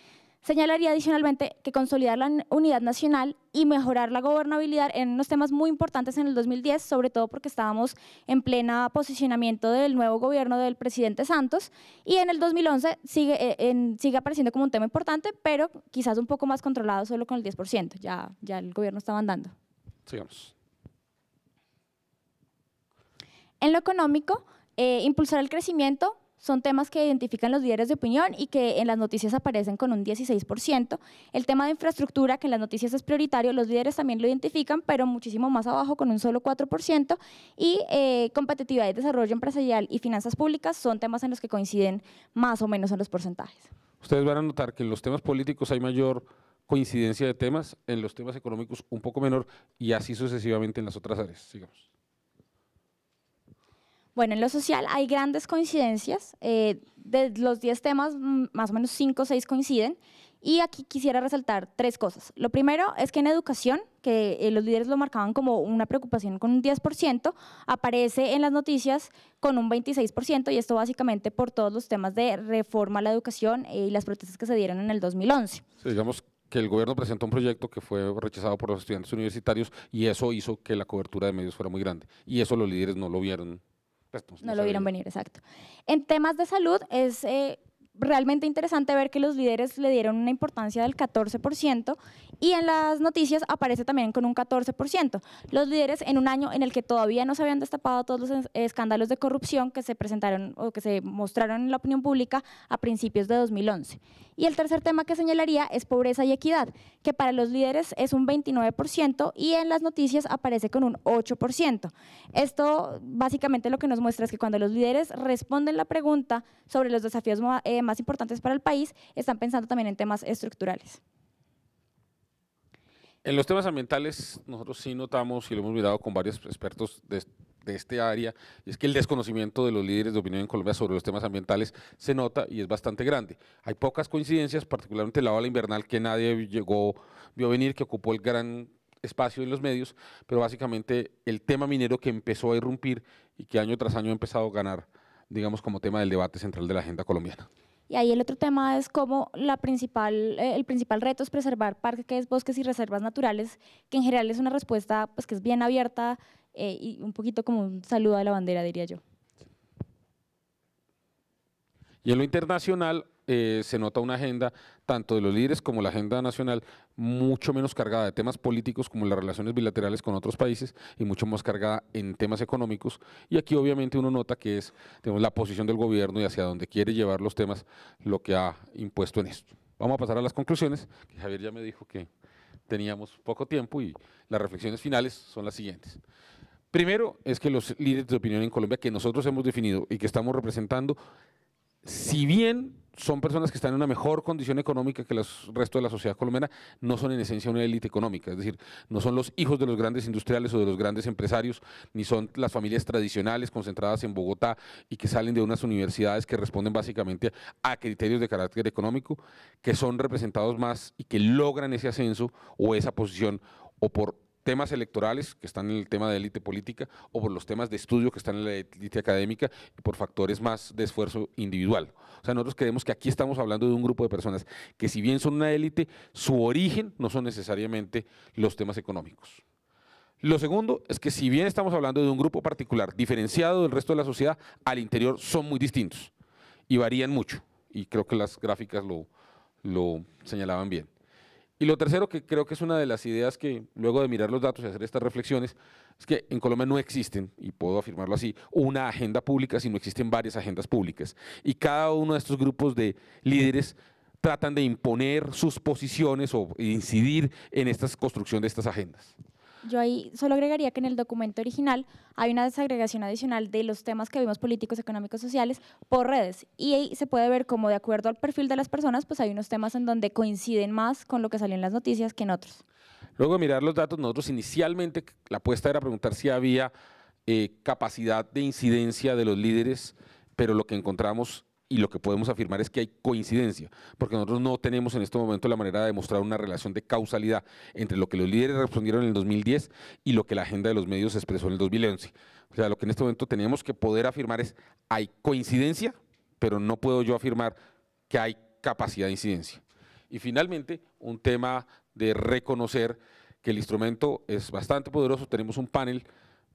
Señalaría adicionalmente que consolidar la unidad nacional y mejorar la gobernabilidad eran unos temas muy importantes en el 2010, sobre todo porque estábamos en plena posicionamiento del nuevo gobierno del presidente Santos y en el 2011 sigue, eh, sigue apareciendo como un tema importante, pero quizás un poco más controlado solo con el 10%, ya, ya el gobierno estaba andando. Sigamos. En lo económico, eh, impulsar el crecimiento son temas que identifican los líderes de opinión y que en las noticias aparecen con un 16%. El tema de infraestructura, que en las noticias es prioritario, los líderes también lo identifican, pero muchísimo más abajo con un solo 4%. Y eh, competitividad y desarrollo empresarial y finanzas públicas son temas en los que coinciden más o menos en los porcentajes. Ustedes van a notar que en los temas políticos hay mayor coincidencia de temas, en los temas económicos un poco menor y así sucesivamente en las otras áreas. Sigamos. Bueno, en lo social hay grandes coincidencias. Eh, de los 10 temas, mm, más o menos 5 o 6 coinciden. Y aquí quisiera resaltar tres cosas. Lo primero es que en educación, que eh, los líderes lo marcaban como una preocupación con un 10%, aparece en las noticias con un 26%, y esto básicamente por todos los temas de reforma a la educación eh, y las protestas que se dieron en el 2011. digamos que el gobierno presentó un proyecto que fue rechazado por los estudiantes universitarios y eso hizo que la cobertura de medios fuera muy grande. Y eso los líderes no lo vieron pues, no, lo vieron venir, exacto. En temas de salud es eh, realmente interesante ver que los líderes le dieron una importancia del 14% y en las noticias aparece también con un 14%. Los líderes en un año en el que todavía no se habían destapado todos los escándalos de corrupción que se presentaron o que se mostraron en la opinión pública a principios de 2011. Y el tercer tema que señalaría es pobreza y equidad, que para los líderes es un 29% y en las noticias aparece con un 8%. Esto básicamente lo que nos muestra es que cuando los líderes responden la pregunta sobre los desafíos eh, más importantes para el país, están pensando también en temas estructurales. En los temas ambientales, nosotros sí notamos y lo hemos mirado con varios expertos de, de este área, y es que el desconocimiento de los líderes de opinión en Colombia sobre los temas ambientales se nota y es bastante grande. Hay pocas coincidencias, particularmente la ola invernal que nadie llegó, vio venir, que ocupó el gran espacio en los medios, pero básicamente el tema minero que empezó a irrumpir y que año tras año ha empezado a ganar, digamos, como tema del debate central de la agenda colombiana. Y ahí el otro tema es cómo la principal, eh, el principal reto es preservar parques, bosques y reservas naturales, que en general es una respuesta pues, que es bien abierta eh, y un poquito como un saludo a la bandera, diría yo. Y en lo internacional, eh, se nota una agenda, tanto de los líderes como la agenda nacional, mucho menos cargada de temas políticos como las relaciones bilaterales con otros países y mucho más cargada en temas económicos. Y aquí obviamente uno nota que es la posición del gobierno y hacia dónde quiere llevar los temas lo que ha impuesto en esto. Vamos a pasar a las conclusiones, Javier ya me dijo que teníamos poco tiempo y las reflexiones finales son las siguientes. Primero es que los líderes de opinión en Colombia que nosotros hemos definido y que estamos representando si bien son personas que están en una mejor condición económica que el resto de la sociedad colombiana, no son en esencia una élite económica, es decir, no son los hijos de los grandes industriales o de los grandes empresarios, ni son las familias tradicionales concentradas en Bogotá y que salen de unas universidades que responden básicamente a criterios de carácter económico, que son representados más y que logran ese ascenso o esa posición o por temas electorales, que están en el tema de élite política, o por los temas de estudio que están en la élite académica, y por factores más de esfuerzo individual. O sea, nosotros creemos que aquí estamos hablando de un grupo de personas que si bien son una élite, su origen no son necesariamente los temas económicos. Lo segundo es que si bien estamos hablando de un grupo particular diferenciado del resto de la sociedad, al interior son muy distintos y varían mucho. Y creo que las gráficas lo, lo señalaban bien. Y lo tercero, que creo que es una de las ideas que, luego de mirar los datos y hacer estas reflexiones, es que en Colombia no existen, y puedo afirmarlo así, una agenda pública, sino existen varias agendas públicas. Y cada uno de estos grupos de líderes tratan de imponer sus posiciones o incidir en esta construcción de estas agendas yo ahí solo agregaría que en el documento original hay una desagregación adicional de los temas que vimos políticos, económicos, sociales por redes. Y ahí se puede ver como de acuerdo al perfil de las personas, pues hay unos temas en donde coinciden más con lo que salió en las noticias que en otros. Luego de mirar los datos, nosotros inicialmente la apuesta era preguntar si había eh, capacidad de incidencia de los líderes, pero lo que encontramos y lo que podemos afirmar es que hay coincidencia, porque nosotros no tenemos en este momento la manera de demostrar una relación de causalidad entre lo que los líderes respondieron en el 2010 y lo que la agenda de los medios expresó en el 2011. O sea, lo que en este momento tenemos que poder afirmar es hay coincidencia, pero no puedo yo afirmar que hay capacidad de incidencia. Y finalmente, un tema de reconocer que el instrumento es bastante poderoso, tenemos un panel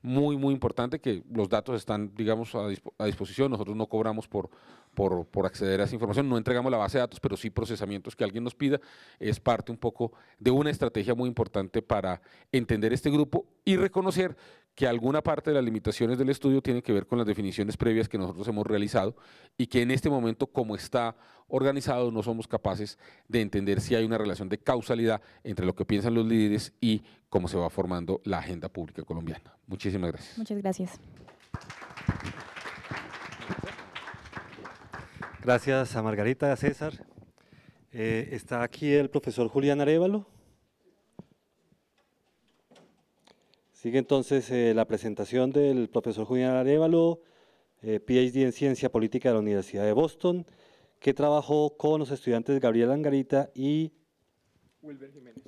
muy, muy importante que los datos están, digamos, a, disposición. Nosotros no cobramos por, por, acceder a esa información, no entregamos la base de datos, pero sí procesamientos que alguien nos pida. Es parte un poco de una estrategia muy importante para entender este grupo y reconocer que alguna parte de las limitaciones del estudio tiene que ver con las definiciones previas que nosotros hemos realizado y que en este momento, como está organizado, no somos capaces de entender si hay una relación de causalidad entre lo que piensan los líderes y cómo se va formando la agenda pública colombiana. Muchísimas gracias. Muchas gracias. Gracias a Margarita, a César. Eh, está aquí el profesor Julián Arevalo. Sigue entonces eh, la presentación del profesor Julián Arévalo, eh, PhD en Ciencia Política de la Universidad de Boston, que trabajó con los estudiantes Gabriel Angarita y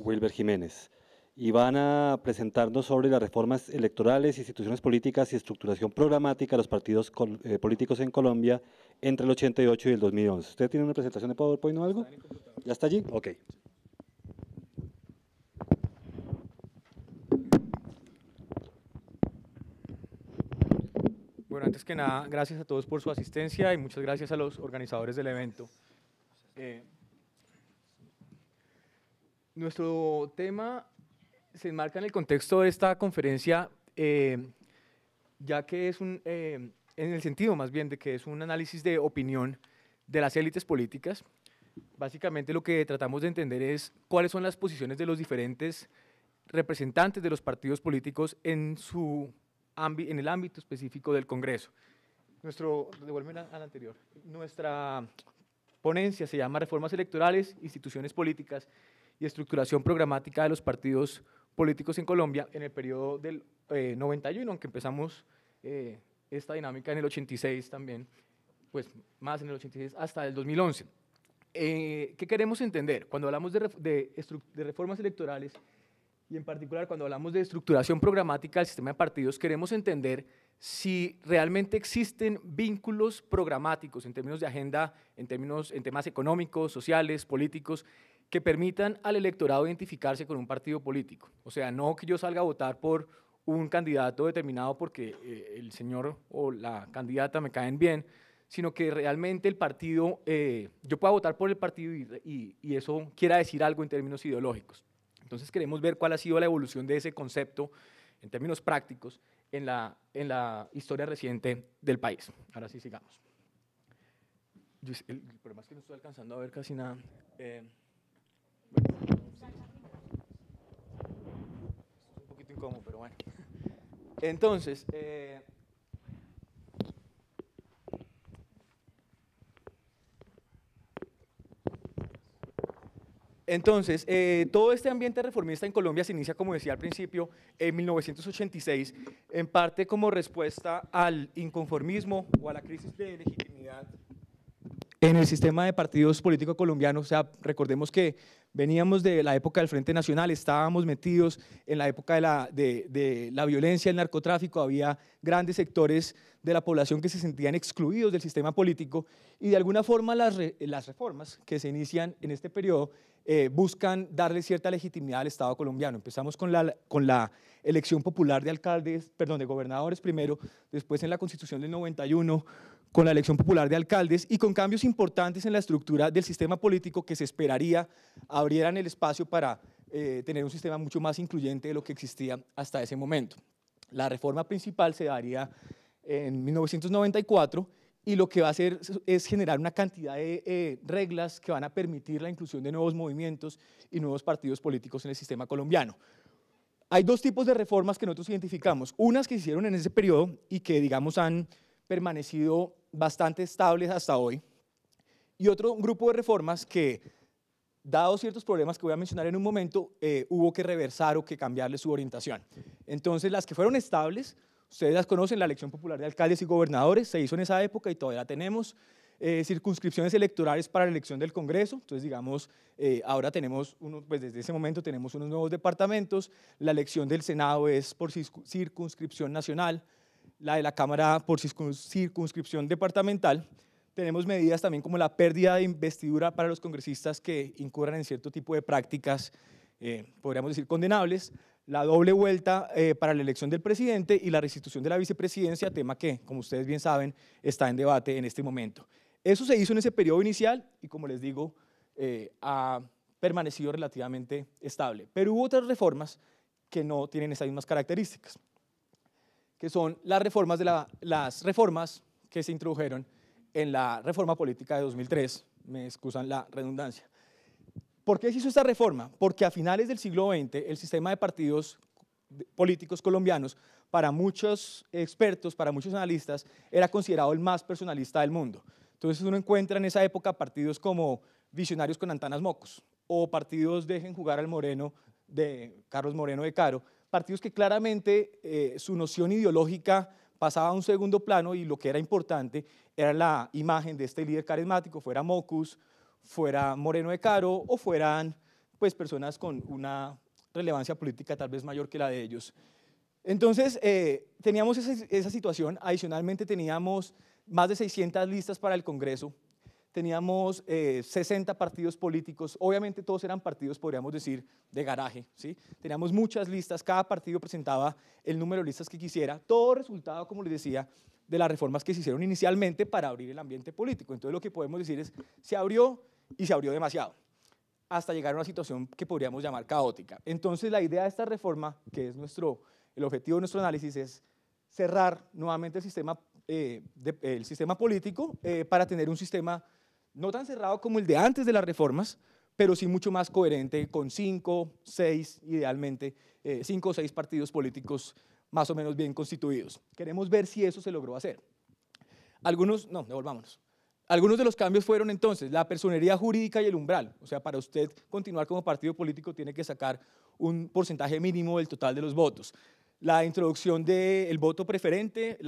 Wilber Jiménez. Y van a presentarnos sobre las reformas electorales, instituciones políticas y estructuración programática de los partidos eh, políticos en Colombia entre el 88 y el 2011. ¿Usted tiene una presentación de PowerPoint o algo? ¿Ya está allí? Ok. Bueno, antes que nada, gracias a todos por su asistencia y muchas gracias a los organizadores del evento. Eh, nuestro tema se enmarca en el contexto de esta conferencia, eh, ya que es un, eh, en el sentido más bien de que es un análisis de opinión de las élites políticas. Básicamente lo que tratamos de entender es cuáles son las posiciones de los diferentes representantes de los partidos políticos en su en el ámbito específico del Congreso. Nuestro, a al anterior. Nuestra ponencia se llama Reformas Electorales, Instituciones Políticas y Estructuración Programática de los Partidos Políticos en Colombia en el periodo del 91, eh, aunque empezamos eh, esta dinámica en el 86 también, pues más en el 86 hasta el 2011. Eh, ¿Qué queremos entender? Cuando hablamos de, de reformas electorales, y en particular, cuando hablamos de estructuración programática del sistema de partidos, queremos entender si realmente existen vínculos programáticos en términos de agenda, en, términos, en temas económicos, sociales, políticos, que permitan al electorado identificarse con un partido político. O sea, no que yo salga a votar por un candidato determinado porque eh, el señor o la candidata me caen bien, sino que realmente el partido, eh, yo pueda votar por el partido y eso quiera decir algo en términos ideológicos. Entonces queremos ver cuál ha sido la evolución de ese concepto en términos prácticos en la, en la historia reciente del país. Ahora sí, sigamos. el, problema es que no estoy alcanzando a ver casi nada. Eh, es un poquito incómodo, pero bueno. Entonces, eh, Entonces, eh, todo este ambiente reformista en Colombia se inicia, como decía al principio, en 1986, en parte como respuesta al inconformismo o a la crisis de legitimidad en el sistema de partidos políticos colombianos. O sea, recordemos que veníamos de la época del Frente Nacional, estábamos metidos en la época de la, de, la violencia, el narcotráfico, había grandes sectores de la población que se sentían excluidos del sistema político y de alguna forma las, las reformas que se inician en este periodo eh, buscan darle cierta legitimidad al Estado colombiano. Empezamos con la, con la elección popular de alcaldes, perdón, de gobernadores primero, después en la Constitución del 91, con la elección popular de alcaldes y con cambios importantes en la estructura del sistema político que se esperaría abrieran el espacio para eh, tener un sistema mucho más incluyente de lo que existía hasta ese momento. La reforma principal se daría en 1994 y lo que va a hacer es generar una cantidad de eh, reglas que van a permitir la inclusión de nuevos movimientos y nuevos partidos políticos en el sistema colombiano. Hay dos tipos de reformas que nosotros identificamos, unas que se hicieron en ese periodo y que digamos han permanecido bastante estables hasta hoy, y otro grupo de reformas que, dado ciertos problemas que voy a mencionar en un momento, eh, hubo que reversar o que cambiarle su orientación. Entonces, las que fueron estables Ustedes las conocen, la elección popular de alcaldes y gobernadores se hizo en esa época y todavía tenemos. Eh, circunscripciones electorales para la elección del Congreso. Entonces, digamos, eh, ahora tenemos, pues desde ese momento tenemos unos nuevos departamentos. La elección del Senado es por circunscripción nacional, la de la Cámara por circunscripción departamental. Tenemos medidas también como la pérdida de investidura para los congresistas que incurran en cierto tipo de prácticas eh, podríamos decir, condenables, la doble vuelta eh, para la elección del presidente y la restitución de la vicepresidencia, tema que, como ustedes bien saben, está en debate en este momento. Eso se hizo en ese periodo inicial y, como les digo, eh, ha permanecido relativamente estable. Pero hubo otras reformas que no tienen esas mismas características, que son las reformas, de las reformas que se introdujeron en la reforma política de 2003, me excusan la redundancia. ¿Por qué se hizo esta reforma? Porque a finales del siglo XX el sistema de partidos políticos colombianos, para muchos expertos, para muchos analistas, era considerado el más personalista del mundo. Entonces uno encuentra en esa época partidos como Visionarios con Antanas Mocos o partidos Dejen jugar al Moreno de Carlos Moreno de Caro, partidos que claramente eh, su noción ideológica pasaba a un segundo plano y lo que era importante era la imagen de este líder carismático, fuera Mocos, fuera Moreno de Caro o fueran pues personas con una relevancia política tal vez mayor que la de ellos. Entonces, eh, teníamos esa, situación, adicionalmente teníamos más de 600 listas para el Congreso, teníamos 60 eh, partidos políticos, obviamente todos eran partidos, podríamos decir, de garaje, ¿sí? Teníamos muchas listas, cada partido presentaba el número de listas que quisiera, todo resultado, como les decía, de las reformas que se hicieron inicialmente para abrir el ambiente político. Entonces, lo que podemos decir es, se abrió y se abrió demasiado, hasta llegar a una situación que podríamos llamar caótica. Entonces la idea de esta reforma, que es nuestro, el objetivo de nuestro análisis, es cerrar nuevamente el sistema, eh, sistema político eh, para tener un sistema no tan cerrado como el de antes de las reformas, pero sí mucho más coherente con cinco, seis, idealmente, eh, cinco o seis partidos políticos más o menos bien constituidos. Queremos ver si eso se logró hacer. Algunos, no, devolvámonos. Algunos de los cambios fueron entonces la personería jurídica y el umbral. O sea, para usted continuar como partido político tiene que sacar un porcentaje mínimo del total de los votos. La introducción del voto preferente,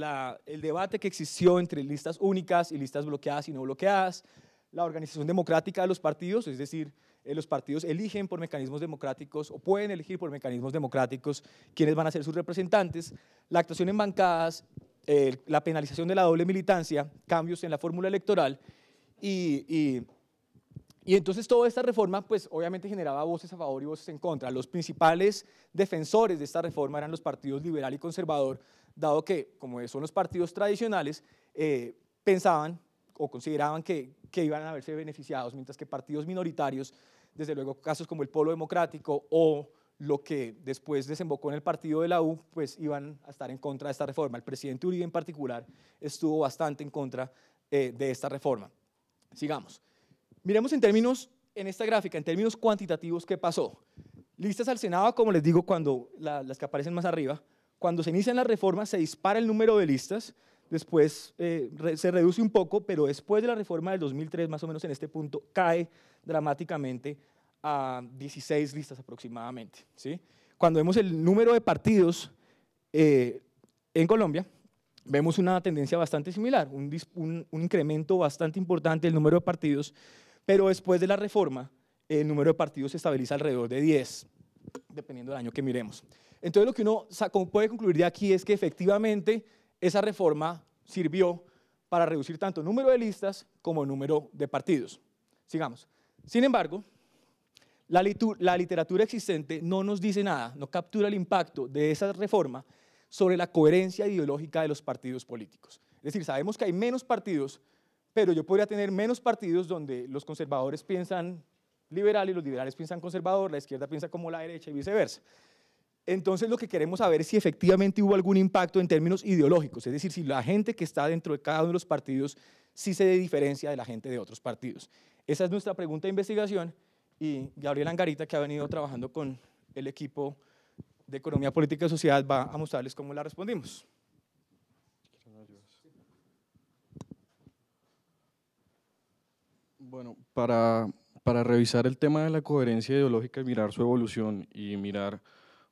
el debate que existió entre listas únicas y listas bloqueadas y no bloqueadas, la organización democrática de los partidos, es decir, eh, los partidos eligen por mecanismos democráticos o pueden elegir por mecanismos democráticos quienes van a ser sus representantes, la actuación en bancadas eh, la penalización de la doble militancia, cambios en la fórmula electoral y, entonces toda esta reforma pues obviamente generaba voces a favor y voces en contra. Los principales defensores de esta reforma eran los partidos liberal y conservador, dado que como son los partidos tradicionales, eh, pensaban o consideraban que, que iban a verse beneficiados, mientras que partidos minoritarios, desde luego casos como el Polo Democrático o lo que después desembocó en el partido de la U, pues iban a estar en contra de esta reforma. El presidente Uribe en particular estuvo bastante en contra eh, de esta reforma. Sigamos. Miremos en términos, en esta gráfica, en términos cuantitativos, qué pasó. Listas al Senado, como les digo, cuando las que aparecen más arriba, cuando se inician las reforma se dispara el número de listas, después eh, se reduce un poco, pero después de la reforma del 2003, más o menos en este punto, cae dramáticamente a 16 listas aproximadamente. ¿sí? Cuando vemos el número de partidos eh, en Colombia, vemos una tendencia bastante similar, un, un, incremento bastante importante del número de partidos, pero después de la reforma, el número de partidos se estabiliza alrededor de 10, dependiendo del año que miremos. Entonces, lo que uno puede concluir de aquí es que efectivamente esa reforma sirvió para reducir tanto el número de listas como el número de partidos. Sigamos. Sin embargo, la, literatura existente no nos dice nada, no captura el impacto de esa reforma sobre la coherencia ideológica de los partidos políticos. Es decir, sabemos que hay menos partidos, pero yo podría tener menos partidos donde los conservadores piensan liberal y los liberales piensan conservador, la izquierda piensa como la derecha y viceversa. Entonces lo que queremos saber es si efectivamente hubo algún impacto en términos ideológicos, es decir, si la gente que está dentro de cada uno de los partidos sí se diferencia de la gente de otros partidos. Esa es nuestra pregunta de investigación y Gabriel Angarita, que ha venido trabajando con el equipo de Economía Política y Sociedad, va a mostrarles cómo la respondimos. Bueno, para, para revisar el tema de la coherencia ideológica y mirar su evolución y mirar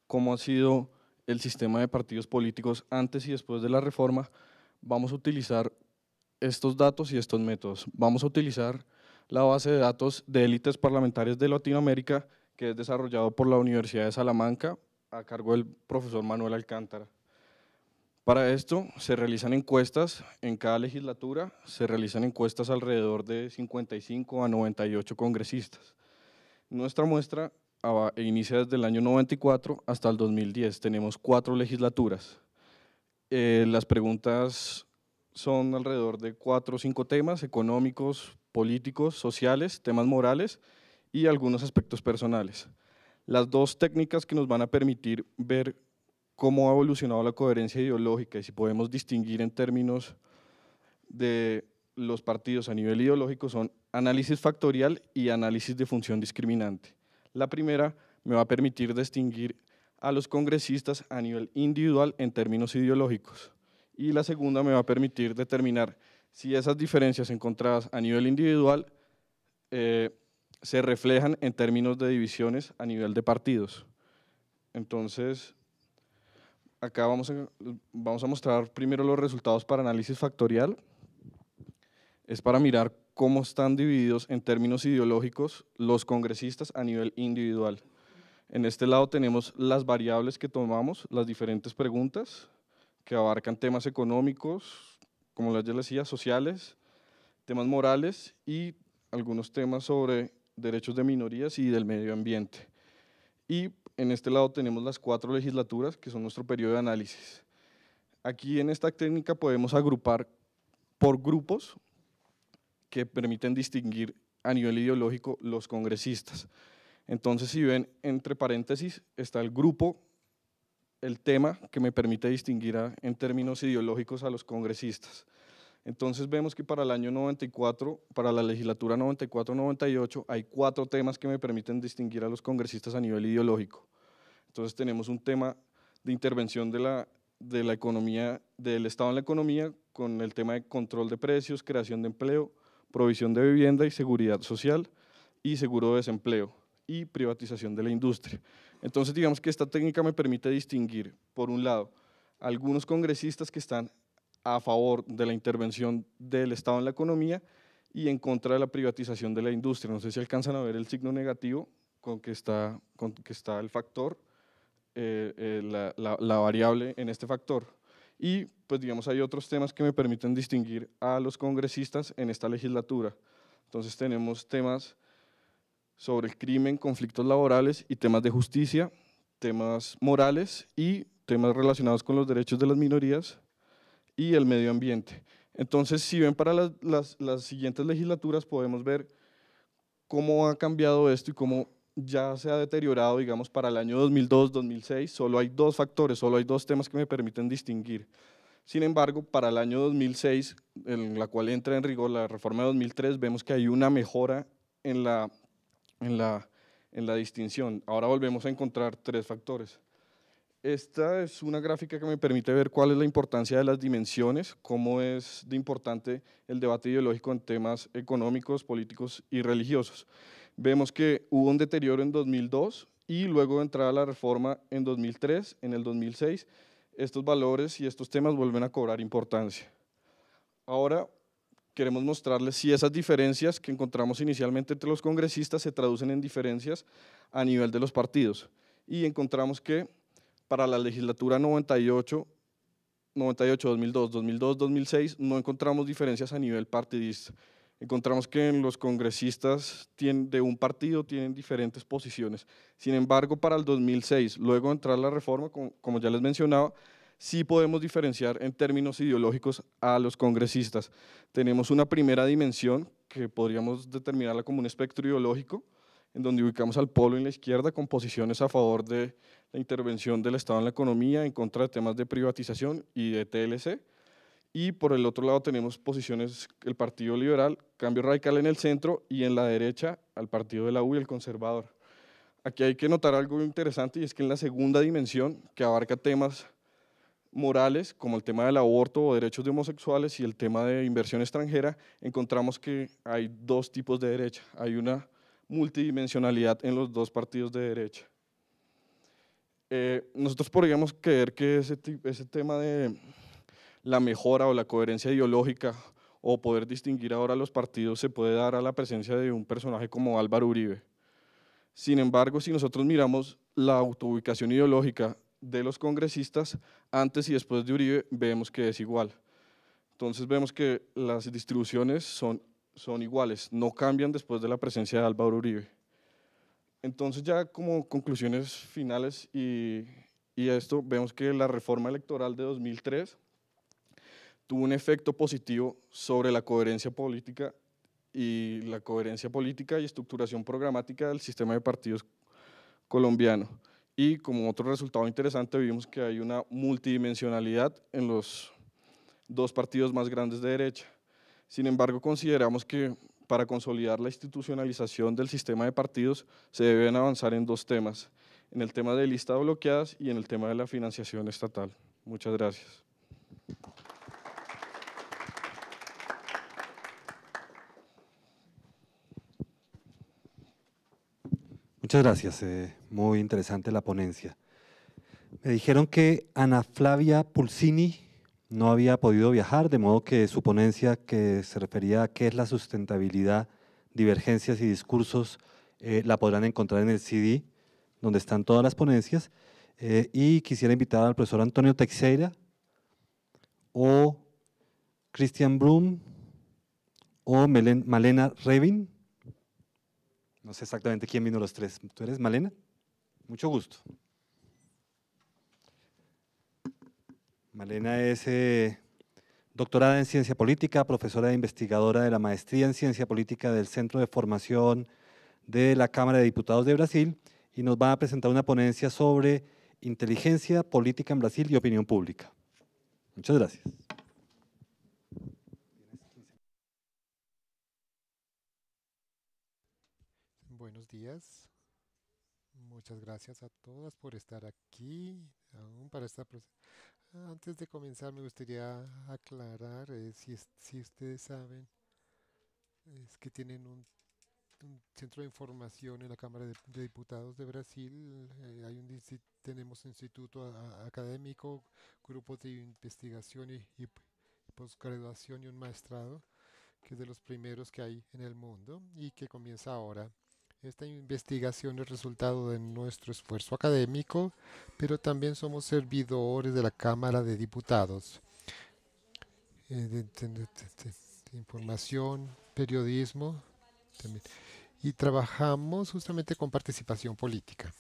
cómo ha sido el sistema de partidos políticos antes y después de la reforma, vamos a utilizar estos datos y estos métodos. Vamos a utilizar la base de datos de élites parlamentarias de Latinoamérica, que es desarrollado por la Universidad de Salamanca a cargo del profesor Manuel Alcántara. Para esto se realizan encuestas en cada legislatura, se realizan encuestas alrededor de 55 a 98 congresistas. Nuestra muestra inicia desde el año 94 hasta el 2010, tenemos cuatro legislaturas. Eh, las preguntas son alrededor de cuatro o cinco temas, económicos, políticos, sociales, temas morales y algunos aspectos personales. Las dos técnicas que nos van a permitir ver cómo ha evolucionado la coherencia ideológica y si podemos distinguir en términos de los partidos a nivel ideológico son análisis factorial y análisis de función discriminante. La primera me va a permitir distinguir a los congresistas a nivel individual en términos ideológicos y la segunda me va a permitir determinar si esas diferencias encontradas a nivel individual eh, se reflejan en términos de divisiones a nivel de partidos. Entonces, acá vamos vamos a mostrar primero los resultados para análisis factorial. Es para mirar cómo están divididos en términos ideológicos los congresistas a nivel individual. En este lado tenemos las variables que tomamos, las diferentes preguntas que abarcan temas económicos, como ya les decía, sociales, temas morales y algunos temas sobre derechos de minorías y del medio ambiente. Y en este lado tenemos las cuatro legislaturas, que son nuestro periodo de análisis. Aquí en esta técnica podemos agrupar por grupos que permiten distinguir a nivel ideológico los congresistas. Entonces, si ven, entre paréntesis está el grupo el tema que me permite distinguir en términos ideológicos a los congresistas. Entonces vemos que para el año 94, para la legislatura 94-98, hay cuatro temas que me permiten distinguir a los congresistas a nivel ideológico. Entonces tenemos un tema de intervención de la, de la economía, del Estado en la economía, con el tema de control de precios, creación de empleo, provisión de vivienda y seguridad social y seguro de desempleo y privatización de la industria. Entonces, digamos que esta técnica me permite distinguir, por un lado, algunos congresistas que están a favor de la intervención del Estado en la economía y en contra de la privatización de la industria. No sé si alcanzan a ver el signo negativo con que está, que está el factor, eh, eh, la, la variable en este factor. Y pues digamos hay otros temas que me permiten distinguir a los congresistas en esta legislatura. Entonces tenemos temas sobre el crimen, conflictos laborales y temas de justicia, temas morales y temas relacionados con los derechos de las minorías y el medio ambiente. Entonces, si ven para las, siguientes legislaturas, podemos ver cómo ha cambiado esto y cómo ya se ha deteriorado, digamos, para el año 2002-2006, solo hay dos factores, solo hay dos temas que me permiten distinguir. Sin embargo, para el año 2006, en la cual entra en rigor la reforma de 2003, vemos que hay una mejora en la en la, en la distinción. Ahora volvemos a encontrar tres factores. Esta es una gráfica que me permite ver cuál es la importancia de las dimensiones, cómo es de importante el debate ideológico en temas económicos, políticos y religiosos. Vemos que hubo un deterioro en 2002 y luego de entrada la reforma en 2003, en el 2006, estos valores y estos temas vuelven a cobrar importancia. Ahora queremos mostrarles si esas diferencias que encontramos inicialmente entre los congresistas se traducen en diferencias a nivel de los partidos. Y encontramos que para la legislatura 98, 98, 2002, 2002, 2006, no encontramos diferencias a nivel partidista. Encontramos que los congresistas de un partido tienen diferentes posiciones. Sin embargo, para el 2006, luego de entrar la reforma, como ya les mencionaba, sí podemos diferenciar en términos ideológicos a los congresistas. Tenemos una primera dimensión que podríamos determinarla como un espectro ideológico, en donde ubicamos al polo en la izquierda con posiciones a favor de la intervención del Estado en la economía, en contra de temas de privatización y de TLC. Y por el otro lado tenemos posiciones, el Partido Liberal, Cambio Radical en el centro y en la derecha al Partido de la U y el Conservador. Aquí hay que notar algo interesante y es que en la segunda dimensión, que abarca temas morales, como el tema del aborto o derechos de homosexuales y el tema de inversión extranjera, encontramos que hay dos tipos de derecha. Hay una multidimensionalidad en los dos partidos de derecha. Eh, nosotros podríamos creer que ese, ese tema de la mejora o la coherencia ideológica o poder distinguir ahora los partidos se puede dar a la presencia de un personaje como Álvaro Uribe. Sin embargo, si nosotros miramos la autoubicación ideológica de los congresistas antes y después de Uribe vemos que es igual. Entonces vemos que las distribuciones son, son iguales, no cambian después de la presencia de Álvaro Uribe. Entonces ya como conclusiones finales y, y esto, vemos que la reforma electoral de 2003 tuvo un efecto positivo sobre la coherencia política y la coherencia política y estructuración programática del sistema de partidos colombiano. Y como otro resultado interesante, vimos que hay una multidimensionalidad en los dos partidos más grandes de derecha. Sin embargo, consideramos que para consolidar la institucionalización del sistema de partidos se deben avanzar en dos temas, en el tema de listas bloqueadas y en el tema de la financiación estatal. Muchas gracias. Muchas gracias, eh, muy interesante la ponencia. Me dijeron que Ana Flavia Pulsini no había podido viajar, de modo que su ponencia que se refería a qué es la sustentabilidad, divergencias y discursos, eh, la podrán encontrar en el CD, donde están todas las ponencias. Eh, y quisiera invitar al profesor Antonio Teixeira o Christian Brum o Malena Revin no sé exactamente quién vino los tres. ¿Tú eres Malena? Mucho gusto. Malena es eh, doctorada en ciencia política, profesora e investigadora de la maestría en ciencia política del Centro de Formación de la Cámara de Diputados de Brasil y nos va a presentar una ponencia sobre inteligencia política en Brasil y opinión pública. Muchas gracias. días. Muchas gracias a todas por estar aquí. para esta Antes de comenzar me gustaría aclarar eh, si, si ustedes saben es que tienen un, centro de información en la Cámara de, Diputados de Brasil. Eh, hay un tenemos instituto académico, grupos de investigación y, y posgraduación y un maestrado que es de los primeros que hay en el mundo y que comienza ahora esta investigación es resultado de nuestro esfuerzo académico, pero también somos servidores de la Cámara de Diputados. Eh, información, periodismo, y trabajamos justamente con participación política.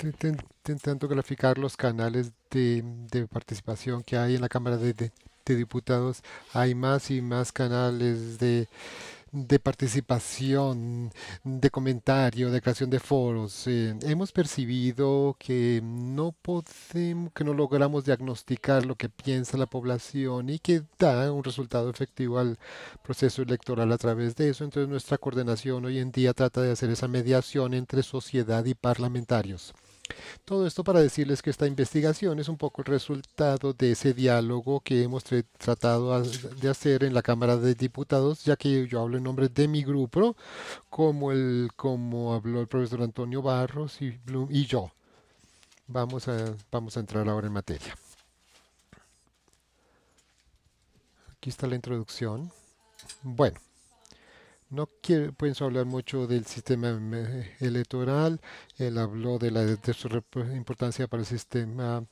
Intentando graficar los canales de, participación que hay en la Cámara de Diputados, hay más y más canales de de participación, de comentario, de creación de foros. Eh, hemos percibido que no podemos, que no logramos diagnosticar lo que piensa la población y que da un resultado efectivo al proceso electoral a través de eso. Entonces nuestra coordinación hoy en día trata de hacer esa mediación entre sociedad y parlamentarios. Todo esto para decirles que esta investigación es un poco el resultado de ese diálogo que hemos tratado de hacer en la Cámara de Diputados, ya que yo hablo en nombre de mi grupo, como, el, como habló el profesor Antonio Barros y, y yo. Vamos a, vamos a entrar ahora en materia. Aquí está la introducción. Bueno, no quiero, pienso hablar mucho del sistema em, eh, electoral. Él habló de, la, su importancia para el sistema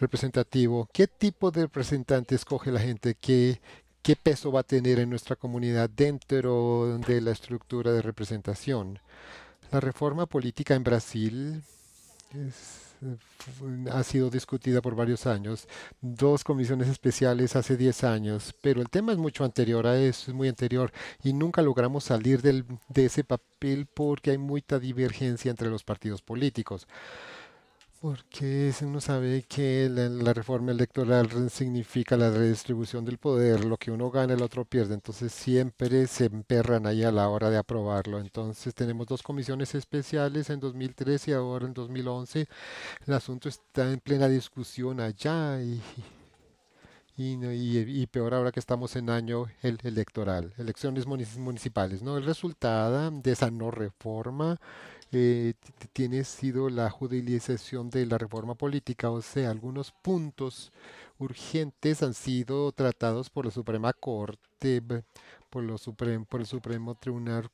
representativo. ¿Qué tipo de representante escoge la gente? ¿Qué, qué peso va a tener en nuestra comunidad dentro de la estructura de representación? La reforma política en Brasil es ha sido discutida por varios años, dos comisiones especiales hace 10 años, pero el tema es mucho anterior a eso, es muy anterior y nunca logramos salir de ese papel porque hay mucha divergencia entre los partidos políticos. Porque uno sabe que la, reforma electoral significa la redistribución del poder, lo que uno gana el otro pierde, entonces siempre se emperran ahí a la hora de aprobarlo. Entonces tenemos dos comisiones especiales en 2013 y ahora en 2011. El asunto está en plena discusión allá y, y, y, y peor ahora que estamos en año electoral, elecciones municipales. ¿no? El resultado de esa no reforma eh, tiene sido la judicialización de la reforma política, o sea, algunos puntos urgentes han sido tratados por la Suprema Corte, por, los Supremo por el Supremo Tribunal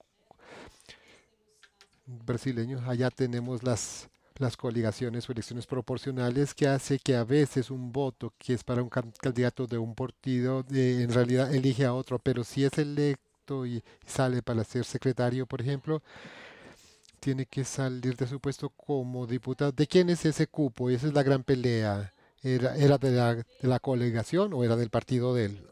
brasileño. Allá tenemos las las coligaciones o elecciones proporcionales que hace que a veces un voto que es para un candidato de un partido en realidad elige a otro, pero si es electo y sale para ser secretario, por ejemplo, tiene que salir de su puesto como diputado. ¿De quién es ese cupo? Y Esa es la gran pelea. ¿Era, era de, la, de la colegación o era del partido de él?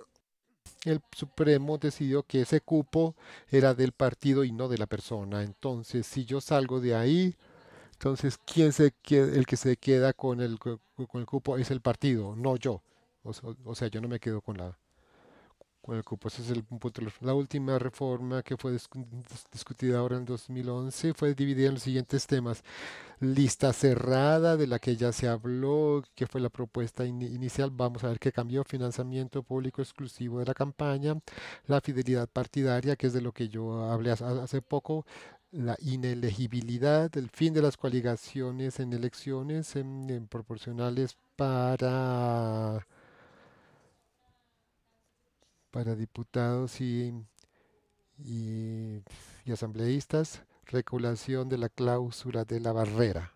El Supremo decidió que ese cupo era del partido y no de la persona. Entonces, si yo salgo de ahí, entonces, ¿quién se queda, el que se queda con el, con el cupo es el partido, no yo? o sea, yo no me quedo con la, con el cupo. es el punto. La última reforma que fue discutida ahora en 2011 fue dividida en los siguientes temas. Lista cerrada de la que ya se habló, que fue la propuesta inicial. Vamos a ver qué cambió. Financiamiento público exclusivo de la campaña. La fidelidad partidaria, que es de lo que yo hablé hace poco la inelegibilidad, el fin de las coaligaciones en elecciones en proporcionales para para diputados y, y, asambleístas, regulación de la cláusula de la barrera.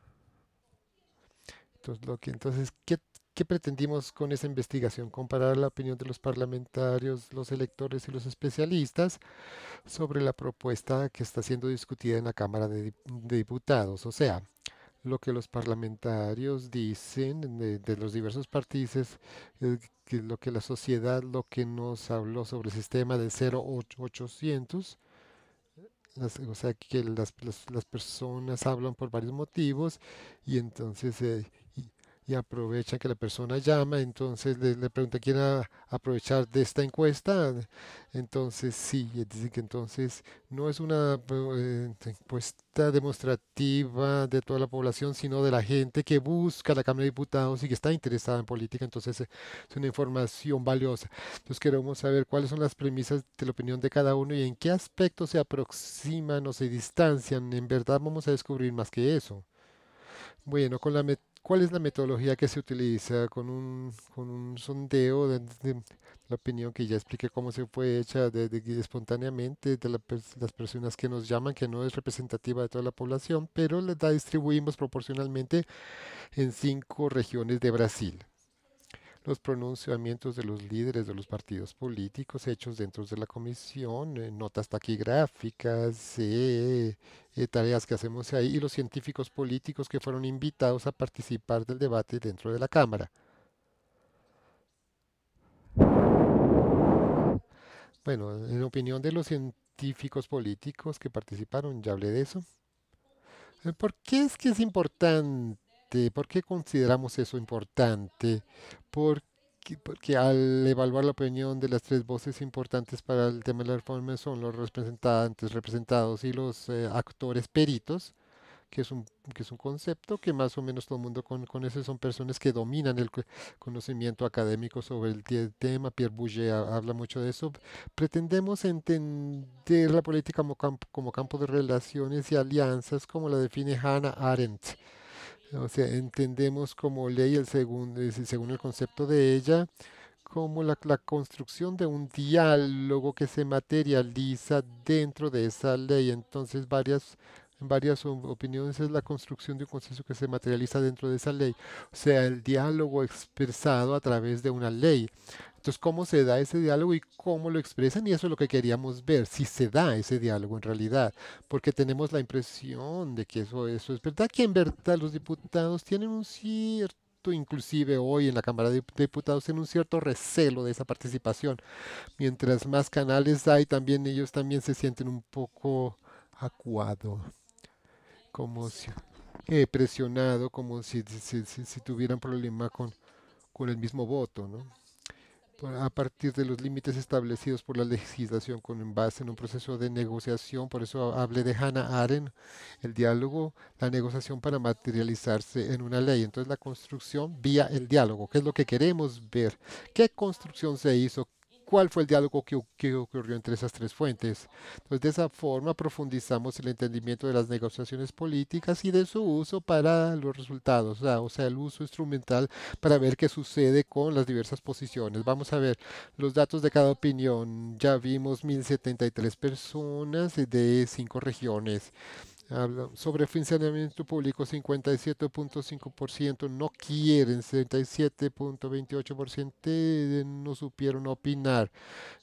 Entonces, lo que, entonces ¿qué, pretendimos con esa investigación? Comparar la opinión de los parlamentarios, los electores y los especialistas sobre la propuesta que está siendo discutida en la Cámara de Diputados. O sea, lo que los parlamentarios dicen de, los diversos partidos, eh, que lo que la sociedad, lo que nos habló sobre el sistema de 0800, las, o sea que las, las, personas hablan por varios motivos y entonces eh, y aprovechan que la persona llama, entonces le, pregunta, quién aprovechar de esta encuesta? Entonces sí, es que entonces no es una eh, encuesta demostrativa de toda la población, sino de la gente que busca la Cámara de Diputados y que está interesada en política, entonces eh, es una información valiosa. Entonces queremos saber cuáles son las premisas de la opinión de cada uno y en qué aspectos se aproximan o se distancian. En verdad vamos a descubrir más que eso. Bueno, con la cuál es la metodología que se utiliza con un, con un sondeo de, la opinión que ya expliqué cómo se fue hecha de, espontáneamente de las personas que nos llaman, que no es representativa de toda la población, pero la distribuimos proporcionalmente en cinco regiones de Brasil los pronunciamientos de los líderes de los partidos políticos hechos dentro de la comisión, eh, notas taquigráficas, eh, eh, tareas que hacemos ahí, y los científicos políticos que fueron invitados a participar del debate dentro de la Cámara. Bueno, en opinión de los científicos políticos que participaron, ya hablé de eso. ¿Por qué es que es importante? Este, ¿Por qué consideramos eso importante? Porque al evaluar la opinión de las tres voces importantes para el tema de la reforma son los representantes, representados y los eh, actores peritos, que es, un, concepto que más o menos todo el mundo conoce, son personas que dominan el conocimiento académico sobre el tema, Pierre Bouger habla mucho de eso. Pretendemos entender la política como campo de relaciones y alianzas como la define Hannah Arendt o sea, entendemos como ley, el según, según el concepto de ella, como la, construcción de un diálogo que se materializa dentro de esa ley. Entonces, varias, varias opiniones es la construcción de un consenso que se materializa dentro de esa ley. O sea, el diálogo expresado a través de una ley. Entonces, ¿cómo se da ese diálogo y cómo lo expresan? Y eso es lo que queríamos ver, si se da ese diálogo en realidad, porque tenemos la impresión de que eso, es verdad, que en verdad los diputados tienen un cierto inclusive hoy en la Cámara de Diputados, tienen un cierto recelo de esa participación. Mientras más canales hay, también ellos también se sienten un poco acuado, como si eh, presionado, como si, tuvieran problema con, con el mismo voto, ¿no? a partir de los límites establecidos por la legislación con base en un proceso de negociación. Por eso hablé de Hannah Arendt, el diálogo, la negociación para materializarse en una ley. Entonces la construcción vía el diálogo, que es lo que queremos ver. ¿Qué construcción se hizo? cuál fue el diálogo que, ocurrió entre esas tres fuentes. Entonces, de esa forma profundizamos el entendimiento de las negociaciones políticas y de su uso para los resultados, o sea, el uso instrumental para ver qué sucede con las diversas posiciones. Vamos a ver los datos de cada opinión. Ya vimos 1073 personas de cinco regiones sobre sobre financiamiento público, 57.5% no quieren, 77.28% no supieron opinar.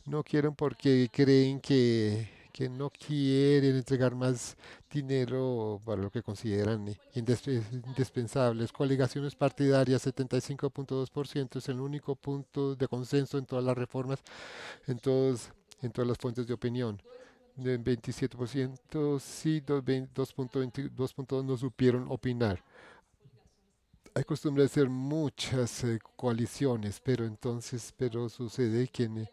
No quieren porque creen que, que no quieren entregar más dinero para lo que consideran indispensables. Coligaciones partidarias, 75.2% es el único punto de consenso en todas las reformas, en, todos, en todas las fuentes de opinión. En 27%, sí 2.2 no supieron opinar. Hay costumbre de hacer muchas eh, coaliciones, pero entonces, pero sucede que,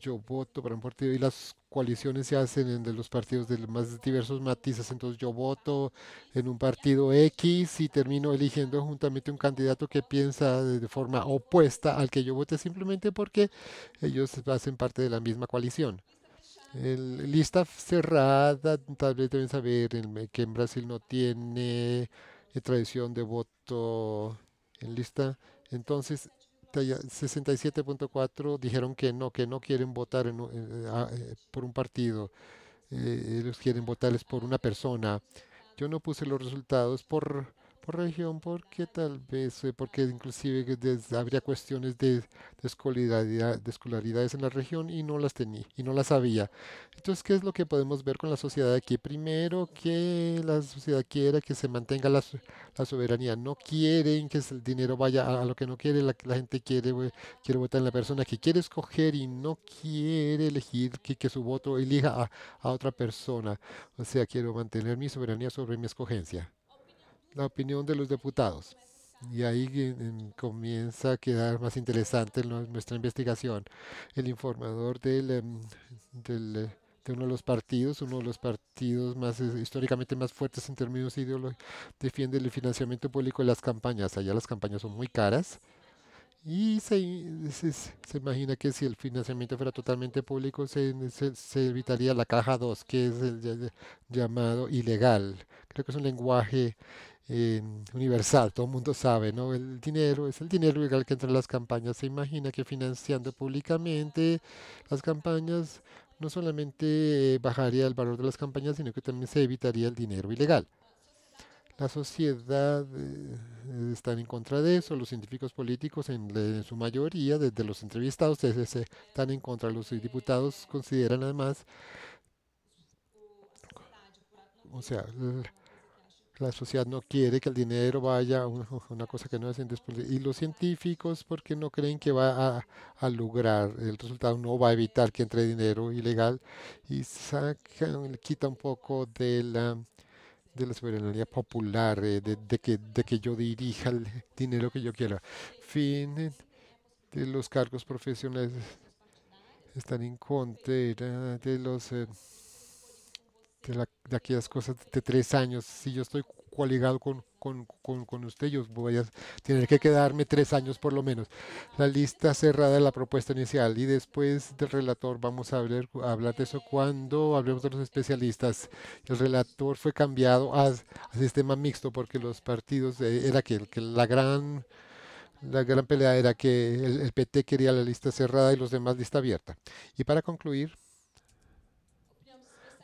yo voto para un partido y las coaliciones se hacen en de los partidos de más diversos matices. Entonces yo voto en un partido X y termino eligiendo juntamente un candidato que piensa de, forma opuesta al que yo vote, simplemente porque ellos hacen parte de la misma coalición. El, lista cerrada, tal deben saber que en Brasil no tiene eh, tradición de voto en lista. Entonces, 67.4 dijeron que no, que no quieren votar eh, eh, por un partido. ellos quieren votarles por una persona. Yo no puse los resultados por por región porque tal vez, eh, porque inclusive habría cuestiones de, escolaridad, de, escolaridades en la región y no las tenía y no las había. Entonces, ¿qué es lo que podemos ver con la sociedad aquí? Primero, que la sociedad quiera que se mantenga la, soberanía. No quieren que el dinero vaya a, lo que no quiere. La, la gente quiere, eh, quiere votar en la persona que quiere escoger y no quiere elegir que, su voto elija a otra persona. O sea, quiero mantener mi soberanía sobre mi escogencia la opinión de los diputados. Y ahí comienza a quedar más interesante nuestra investigación. El informador del, em, eh, de uno de los partidos, uno de los partidos más eh, históricamente más fuertes en términos ideológicos, defiende el financiamiento público de las campañas. Allá las campañas son muy caras y se, imagina que si el financiamiento fuera totalmente público, se, se evitaría la caja 2, que es el, llamado ilegal. Creo que es un lenguaje eh, universal, todo el mundo sabe, ¿no? El dinero es el dinero ilegal que entra en las campañas. Se imagina que financiando públicamente las campañas, no solamente eh, bajaría el valor de las campañas, sino que también se evitaría el dinero ilegal. La sociedad eh, están está en contra de eso, los científicos políticos en, su mayoría, desde los entrevistados, están en contra. Los diputados consideran además, o sea, la sociedad no quiere que el dinero vaya a una, cosa que no hacen después Y los científicos, porque no creen que va a, lograr el resultado, no va a evitar que entre dinero ilegal y quita un poco de la de la soberanía popular, eh, de, de, que, de que yo dirija el dinero que yo quiera. Fin eh, de los cargos profesionales están en contra de los eh, de, de aquellas cosas de tres años. Si yo estoy coaligado con con, con, usted, yo voy a tener que quedarme tres años por lo menos. La lista cerrada de la propuesta inicial y después del relator vamos a hablar, de eso cuando hablemos de los especialistas. El relator fue cambiado a, sistema mixto porque los partidos, eh, era que, la gran la gran pelea era que el, el PT quería la lista cerrada y los demás lista abierta. Y para concluir,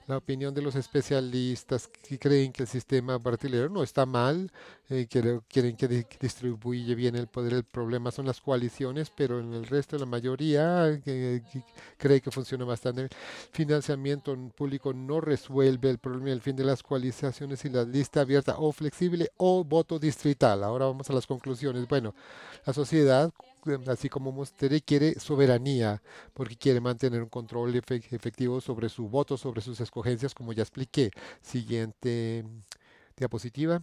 la opinión de los especialistas que creen que el sistema partidario no está mal, eh, quieren, que distribuye bien el poder. El problema son las coaliciones, pero en el resto la mayoría eh, cree que funciona bastante. El financiamiento público no resuelve el problema El fin de las coalizaciones y la lista abierta o flexible o voto distrital. Ahora vamos a las conclusiones. Bueno, la sociedad así como mostré, quiere soberanía, porque quiere mantener un control efectivo sobre su voto, sobre sus escogencias, como ya expliqué. Siguiente mm, diapositiva.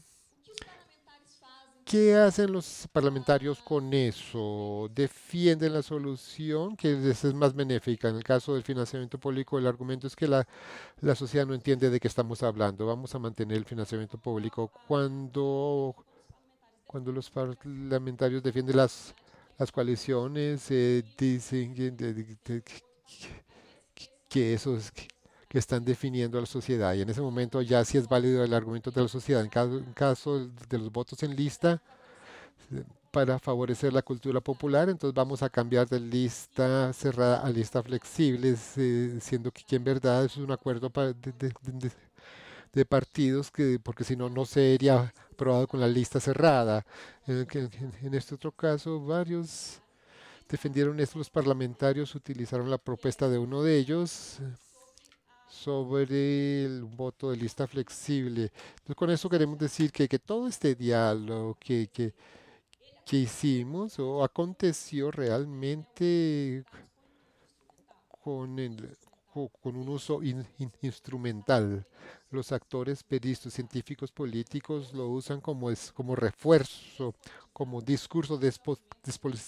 ¿Qué hacen los parlamentarios con eso? ¿Defienden la solución que les es más benéfica? En el caso del financiamiento público, el argumento es que la, la sociedad no entiende de qué estamos hablando. Vamos a mantener el financiamiento público. Cuando, cuando los parlamentarios defienden las las coaliciones eh, dicen que es que están definiendo a la sociedad. Y en ese momento ya sí es válido el argumento de la sociedad. En caso, de los votos en lista, eh, para favorecer la cultura popular, entonces vamos a cambiar de lista cerrada a lista flexible, siendo que, en verdad es un acuerdo de, partidos, que, porque si no, no sería probado con la lista cerrada. En, este otro caso, varios defendieron esto. Los parlamentarios utilizaron la propuesta de uno de ellos eh, sobre el voto de lista flexible. Entonces, con eso queremos decir que, todo este diálogo que, que, hicimos o aconteció realmente con, con un uso instrumental los actores periodistas, científicos, políticos lo usan como, es, como refuerzo, como discurso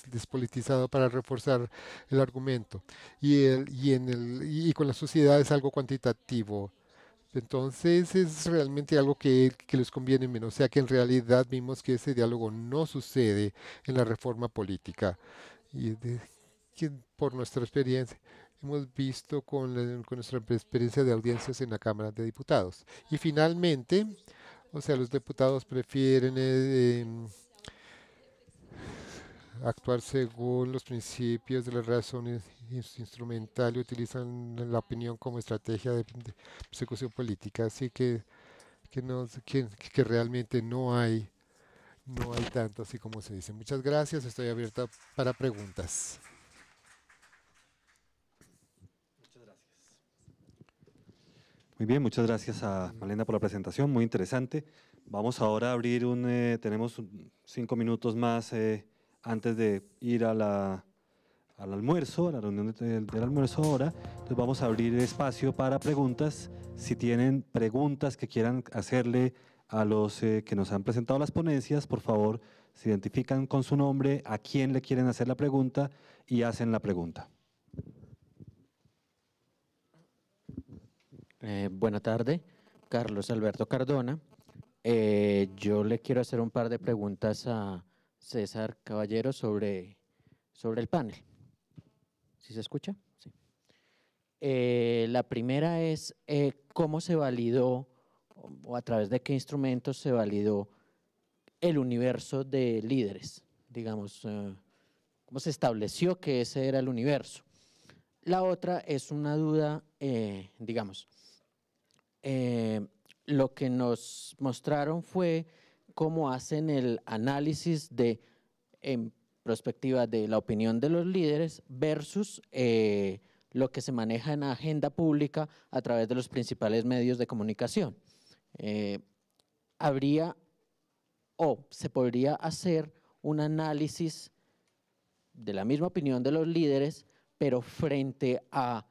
despolitizado para reforzar el argumento. Y, y, con la sociedad es algo cuantitativo. Entonces es realmente algo que, les conviene menos. O sea que en realidad vimos que ese diálogo no sucede en la reforma política. Y por nuestra experiencia hemos visto con, nuestra experiencia de audiencias en la Cámara de Diputados. Y finalmente, o sea, los diputados prefieren eh, em, actuar según los principios de la razón instrumental y utilizan la opinión como estrategia de, persecución política. Así que, no, realmente no hay, no hay tanto así como se dice. Muchas gracias. Estoy abierta para preguntas. Muy bien, muchas gracias a Malena por la presentación, muy interesante. Vamos ahora a abrir un, eh, tenemos cinco minutos más eh, antes de ir a la, al almuerzo, a la reunión del, almuerzo ahora. Entonces vamos a abrir espacio para preguntas. Si tienen preguntas que quieran hacerle a los eh, que nos han presentado las ponencias, por favor, se identifican con su nombre, a quién le quieren hacer la pregunta y hacen la pregunta. Eh, Buenas tardes, Carlos Alberto Cardona. Eh, yo le quiero hacer un par de preguntas a César Caballero sobre, sobre el panel. ¿Sí se escucha? Sí. Eh, la primera es cómo se validó o a través de qué instrumentos se validó el universo de líderes, digamos, cómo se estableció que ese era el universo. La otra es una duda, digamos, eh, lo que nos mostraron fue cómo hacen el análisis de, en perspectiva de la opinión de los líderes versus eh, lo que se maneja en la agenda pública a través de los principales medios de comunicación. Eh, habría o se podría hacer un análisis de la misma opinión de los líderes, pero frente a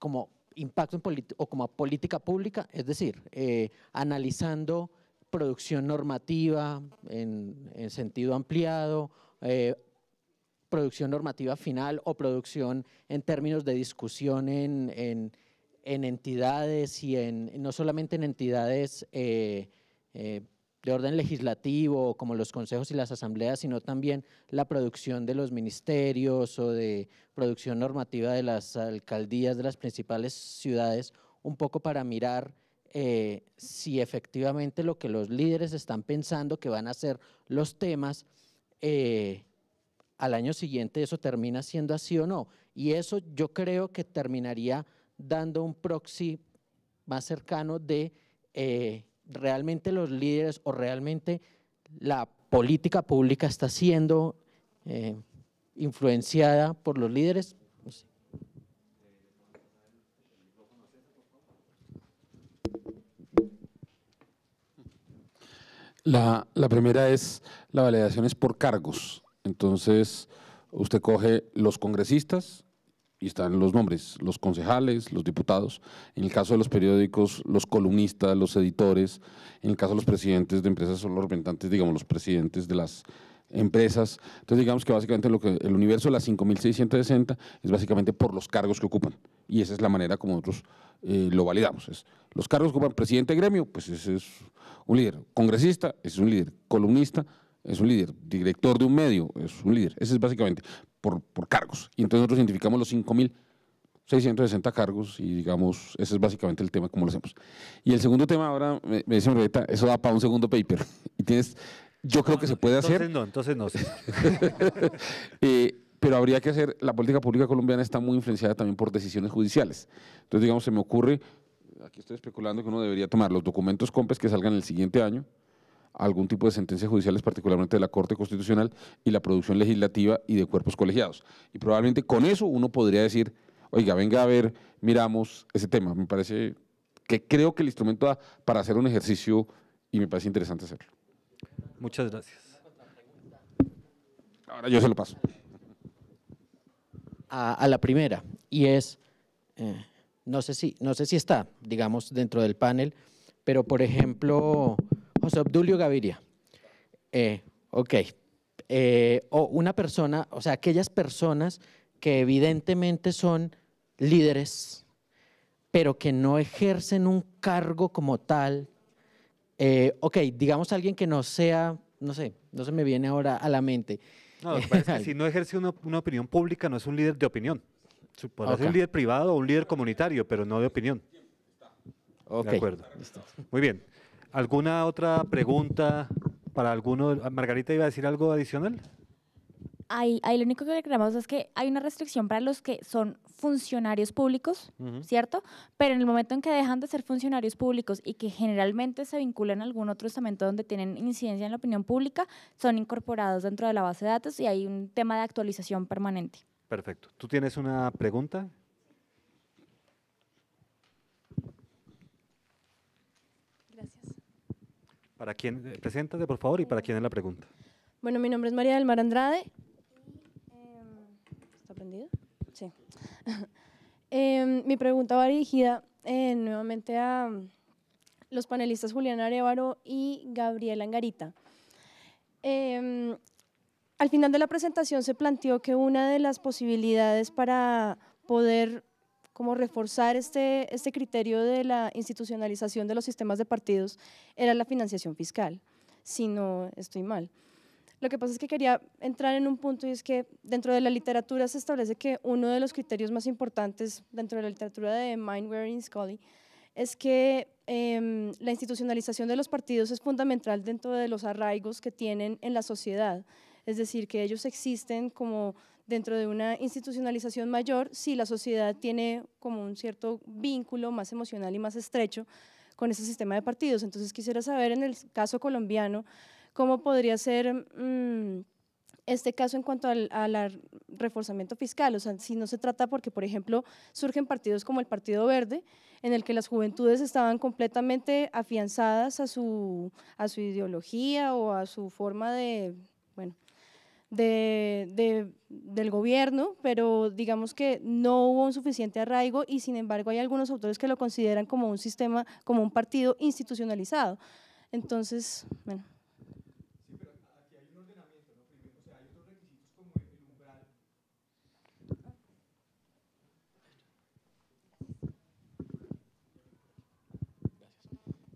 como impacto o como política pública, es decir, eh, analizando producción normativa en, sentido ampliado, eh, producción normativa final o producción en términos de discusión en, entidades y en no solamente en entidades eh, de orden legislativo, como los consejos y las asambleas, sino también la producción de los ministerios o de producción normativa de las alcaldías de las principales ciudades, un poco para mirar eh, si efectivamente lo que los líderes están pensando que van a ser los temas, eh, al año siguiente eso termina siendo así o no. Y eso yo creo que terminaría dando un proxy más cercano de... Eh, realmente los líderes o realmente la política pública está siendo eh, influenciada por los líderes. La, la primera es, la validación es por cargos. Entonces, usted coge los congresistas, y están los nombres, los concejales, los diputados, en el caso de los periódicos, los columnistas, los editores, en el caso de los presidentes de empresas son los representantes, digamos, los presidentes de las empresas. Entonces digamos que básicamente lo que el universo de las 5.660 es básicamente por los cargos que ocupan y esa es la manera como nosotros eh, lo validamos. Es, los cargos que ocupan presidente de gremio, pues ese es un líder. Congresista, ese es un líder. Columnista, es un líder, director de un medio, es un líder. Ese es básicamente por, por cargos. Y entonces nosotros identificamos los 5.660 cargos y digamos, ese es básicamente el tema, como lo hacemos. Y el segundo tema ahora, me, me dicen, eso da para un segundo paper. Y tienes, yo creo que se puede hacer. entonces no, entonces no. eh, pero habría que hacer, la política pública colombiana está muy influenciada también por decisiones judiciales. Entonces, digamos, se me ocurre, aquí estoy especulando que uno debería tomar los documentos COMPES que salgan el siguiente año, algún tipo de sentencias judiciales, particularmente de la Corte Constitucional y la producción legislativa y de cuerpos colegiados. Y probablemente con eso uno podría decir, oiga, venga a ver, miramos ese tema. Me parece que creo que el instrumento da para hacer un ejercicio y me parece interesante hacerlo. Muchas gracias. Ahora yo se lo paso. A, la primera, y es, eh, no, sé si, no sé si está, digamos, dentro del panel, pero por ejemplo José Obdulio Gaviria. Eh, ok. Eh, o una persona, o sea, aquellas personas que evidentemente son líderes, pero que no ejercen un cargo como tal. Eh, ok, digamos alguien que no sea, no sé, no se me viene ahora a la mente. No, si no ejerce una, opinión pública, no es un líder de opinión. puede ser un líder privado o un líder comunitario, pero no de opinión. De acuerdo. Muy bien. ¿Alguna otra pregunta para alguno? Margarita iba a decir algo adicional. Ahí, lo único que queremos es que hay una restricción para los que son funcionarios públicos, ¿cierto? Pero en el momento en que dejan de ser funcionarios públicos y que generalmente se vinculan a algún otro estamento donde tienen incidencia en la opinión pública, son incorporados dentro de la base de datos y hay un tema de actualización permanente. Perfecto. ¿Tú tienes una pregunta? Para quién? preséntate por favor y para quién es la pregunta. Bueno, mi nombre es María del Mar Andrade. ¿Está prendido? Sí. Em, mi pregunta va dirigida eh, nuevamente a mm, los panelistas Julián Arevaro y Gabriela Angarita. Em, al final de la presentación se planteó que una de las posibilidades para poder como reforzar este, este criterio de la institucionalización de los sistemas de partidos era la financiación fiscal, si no estoy mal. Lo que pasa es que quería entrar en un punto y es que dentro de la literatura se establece que uno de los criterios más importantes dentro de la literatura de Wearing, Scully es que em, la institucionalización de los partidos es fundamental dentro de los arraigos que tienen en la sociedad, es decir, que ellos existen como dentro de una institucionalización mayor, si la sociedad tiene como un cierto vínculo más emocional y más estrecho con ese sistema de partidos. Entonces quisiera saber en el caso colombiano, cómo podría ser mm, este caso en cuanto al, reforzamiento fiscal. O sea, si no se trata porque, por ejemplo, surgen partidos como el Partido Verde, en el que las juventudes estaban completamente afianzadas a su, a su ideología o a su forma de, bueno, de, del gobierno, pero digamos que no hubo un suficiente arraigo y sin embargo hay algunos autores que lo consideran como un sistema, como un partido institucionalizado. Entonces, bueno.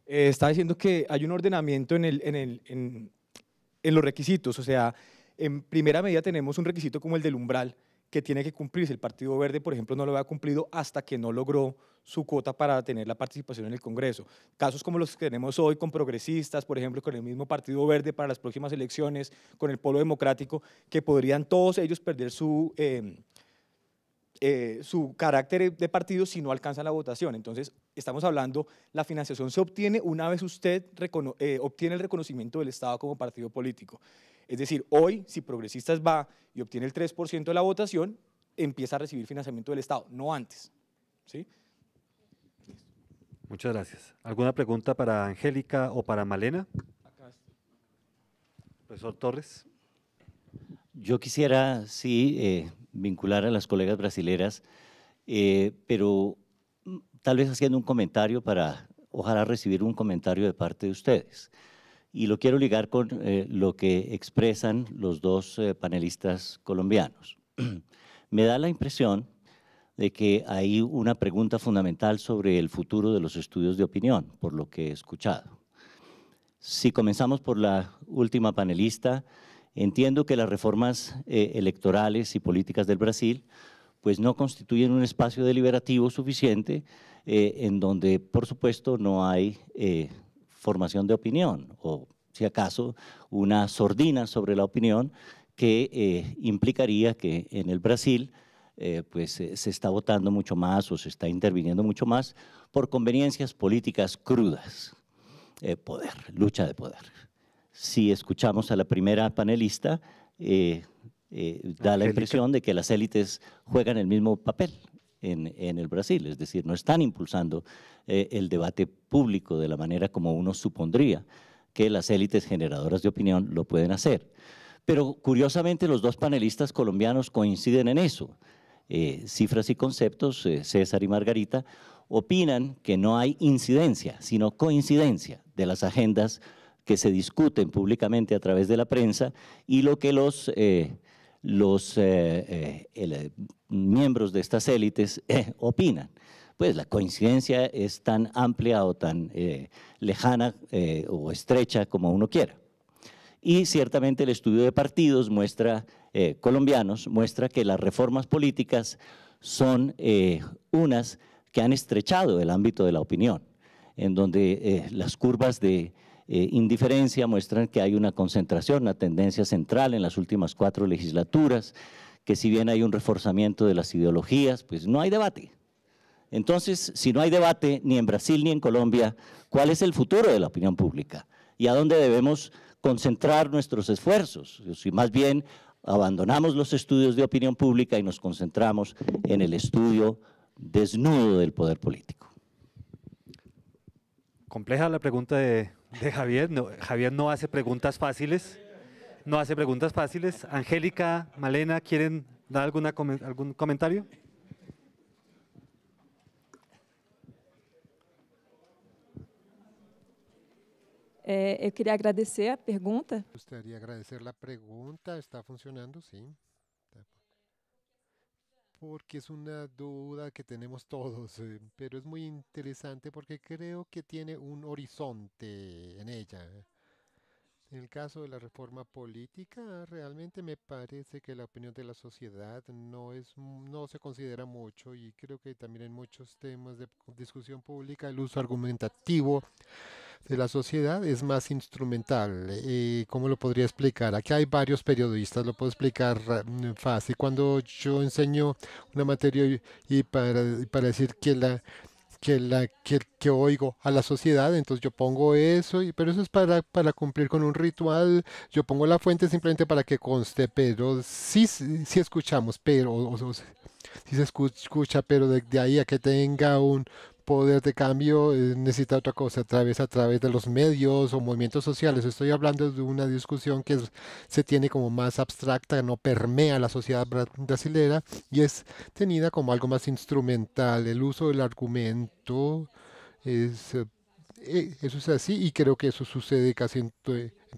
Eh, está diciendo que hay un ordenamiento en, el, en, el, en los requisitos, o sea, en primera medida tenemos un requisito como el del umbral que tiene que cumplirse. El Partido Verde, por ejemplo, no lo había cumplido hasta que no logró su cuota para tener la participación en el Congreso. Casos como los que tenemos hoy con progresistas, por ejemplo, con el mismo Partido Verde para las próximas elecciones, con el Polo Democrático, que podrían todos ellos perder su... Eh, eh, su carácter de partido si no alcanza la votación. Entonces, estamos hablando, la financiación se obtiene una vez usted eh, obtiene el reconocimiento del Estado como partido político. Es decir, hoy, si Progresistas va y obtiene el 3% de la votación, empieza a recibir financiamiento del Estado, no antes. ¿sí? Muchas gracias. ¿Alguna pregunta para Angélica o para Malena? Profesor Torres. Yo quisiera, sí, eh, vincular a las colegas brasileras, eh, pero mm, tal vez haciendo un comentario para, ojalá recibir un comentario de parte de ustedes. Y lo quiero ligar con eh, lo que expresan los dos eh, panelistas colombianos. Me da la impresión de que hay una pregunta fundamental sobre el futuro de los estudios de opinión, por lo que he escuchado. Si comenzamos por la última panelista, Entiendo que las reformas eh, electorales y políticas del Brasil pues no constituyen un espacio deliberativo suficiente eh, en donde, por supuesto, no hay eh, formación de opinión o, si acaso, una sordina sobre la opinión que implicaría que en el Brasil pues se está votando mucho más o se está interviniendo mucho más por conveniencias políticas crudas. poder, lucha de poder si escuchamos a la primera panelista, eh, eh, da la impresión de que las élites juegan el mismo papel en, el Brasil, es decir, no están impulsando eh, el debate público de la manera como uno supondría que las élites generadoras de opinión lo pueden hacer. Pero curiosamente los dos panelistas colombianos coinciden en eso. cifras y conceptos, César y Margarita, opinan que no hay incidencia, sino coincidencia de las agendas que se discuten públicamente a través de la prensa y lo que los, eh, los eh, eh, miembros de estas élites opinan. Pues la coincidencia es tan amplia o tan lejana o estrecha como uno quiera. Y ciertamente el estudio de partidos muestra, colombianos muestra que las reformas políticas son unas que han estrechado el ámbito de la opinión, en donde las curvas de eh, indiferencia muestran que hay una concentración, una tendencia central en las últimas cuatro legislaturas, que si bien hay un reforzamiento de las ideologías, pues no hay debate. Entonces, si no hay debate ni en Brasil ni en Colombia, ¿cuál es el futuro de la opinión pública? ¿Y a dónde debemos concentrar nuestros esfuerzos? Si más bien abandonamos los estudios de opinión pública y nos concentramos en el estudio desnudo del poder político. Compleja la pregunta de de Javier. No, Javier no hace preguntas fáciles. No hace preguntas fáciles. Angélica, Malena, ¿quieren dar alguna, algún comentario? Yo eh, eh, quería agradecer la pregunta. Me gustaría agradecer la pregunta, Está funcionando, sí porque es una duda que tenemos todos, eh, pero es muy interesante porque creo que tiene un horizonte en ella. En el caso de la reforma política, realmente me parece que la opinión de la sociedad no es no se considera mucho y creo que también en muchos temas de discusión pública el uso argumentativo de la sociedad es más instrumental. Eh, ¿Cómo lo podría explicar? Aquí hay varios periodistas, lo puedo explicar mm, fácil. Cuando yo enseño una materia y, para, decir que la que, la, que, oigo a la sociedad, entonces yo pongo eso, y, pero eso es para, para cumplir con un ritual, yo pongo la fuente simplemente para que conste, pero sí, sí escuchamos, pero o, se escucha, pero de, ahí a que tenga un poder de cambio eh, necesita otra cosa, a través, a través de los medios o movimientos sociales. Estoy hablando de una discusión que se tiene como más abstracta, no permea la sociedad brasilera y es tenida como algo más instrumental. El uso del argumento es... Eh, eh, eso es así y creo que eso sucede casi en,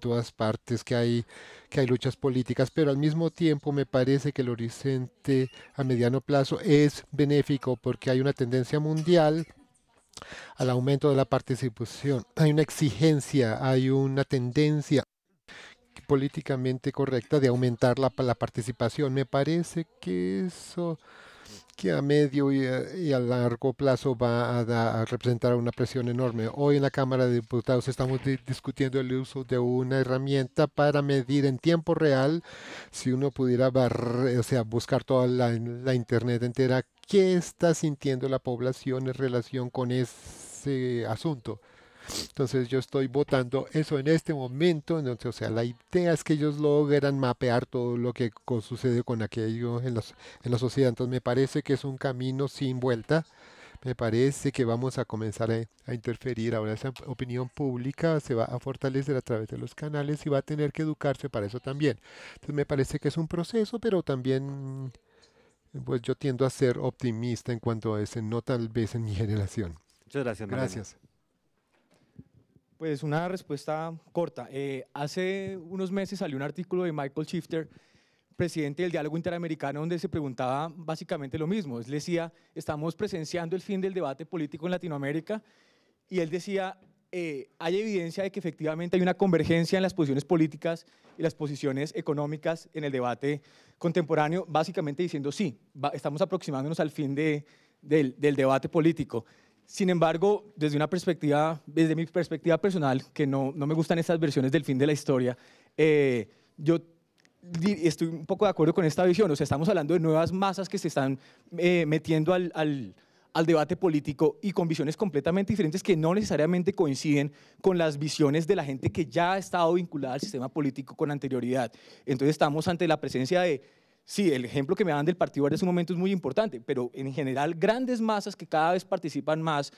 todas partes, que hay, que hay luchas políticas, pero al mismo tiempo me parece que el horizonte a mediano plazo es benéfico porque hay una tendencia mundial al aumento de la participación. Hay una exigencia, hay una tendencia políticamente correcta de aumentar la, la participación. Me parece que eso que a medio eh, y a, largo plazo va a, representar una presión enorme. Hoy en la Cámara de Diputados estamos discutiendo el uso de una herramienta para medir en tiempo real, si uno pudiera sea, buscar toda la Internet entera, qué está sintiendo la población en relación con ese asunto. Entonces yo estoy votando eso en este momento. Entonces, o sea, la idea es que ellos logran mapear todo lo que sucede con aquello en, los, en la sociedad. Entonces me parece que es un camino sin vuelta. Me parece que vamos a comenzar a, interferir. Ahora esa opinión pública se va a fortalecer a través de los canales y va a tener que educarse para eso también. Entonces me parece que es un proceso, pero también pues yo tiendo a ser optimista en cuanto a ese, no tal vez en mi generación. Muchas gracias. Gracias. Pues una respuesta corta. Eh, hace unos meses salió un artículo de Michael Shifter, presidente del Diálogo Interamericano, donde se preguntaba básicamente lo mismo. Él decía, estamos presenciando el fin del debate político en Latinoamérica y él decía, eh, hay evidencia de que efectivamente hay una convergencia en las posiciones políticas y las posiciones económicas en el debate contemporáneo, básicamente diciendo sí, estamos aproximándonos al fin de, del, del, debate político. Sin embargo, desde, una perspectiva, desde mi perspectiva personal, que no, me gustan estas versiones del fin de la historia, eh, yo estoy un poco de acuerdo con esta visión. O sea, estamos hablando de nuevas masas que se están eh, metiendo al, debate político y con visiones completamente diferentes que no necesariamente coinciden con las visiones de la gente que ya ha estado vinculada al sistema político con anterioridad. Entonces estamos ante la presencia de Sí, el ejemplo que me dan del Partido Verde en su momento es muy importante, pero en general grandes masas que cada vez participan más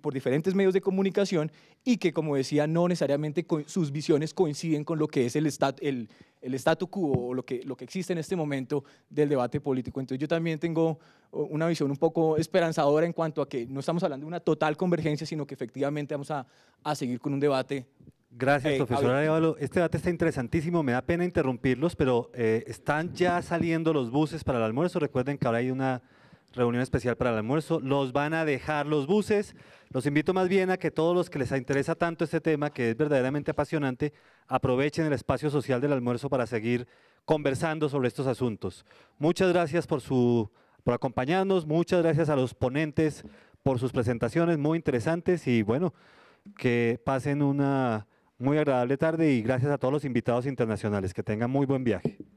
por diferentes medios de comunicación y que, como decía, no necesariamente sus visiones coinciden con lo que es el, statu quo o lo que, lo que existe en este momento del debate político. Entonces yo también tengo una visión un poco esperanzadora en cuanto a que no estamos hablando de una total convergencia, sino que efectivamente vamos a, a seguir con un debate Gracias, profesor. Este debate está interesantísimo, me da pena interrumpirlos, pero eh, están ya saliendo los buses para el almuerzo. Recuerden que ahora hay una reunión especial para el almuerzo. Los van a dejar los buses. Los invito más bien a que todos los que les interesa tanto este tema, que es verdaderamente apasionante, aprovechen el espacio social del almuerzo para seguir conversando sobre estos asuntos. Muchas gracias por, su, por acompañarnos, muchas gracias a los ponentes por sus presentaciones muy interesantes y bueno, que pasen una muy agradable tarde y gracias a todos los invitados internacionales. Que tengan muy buen viaje.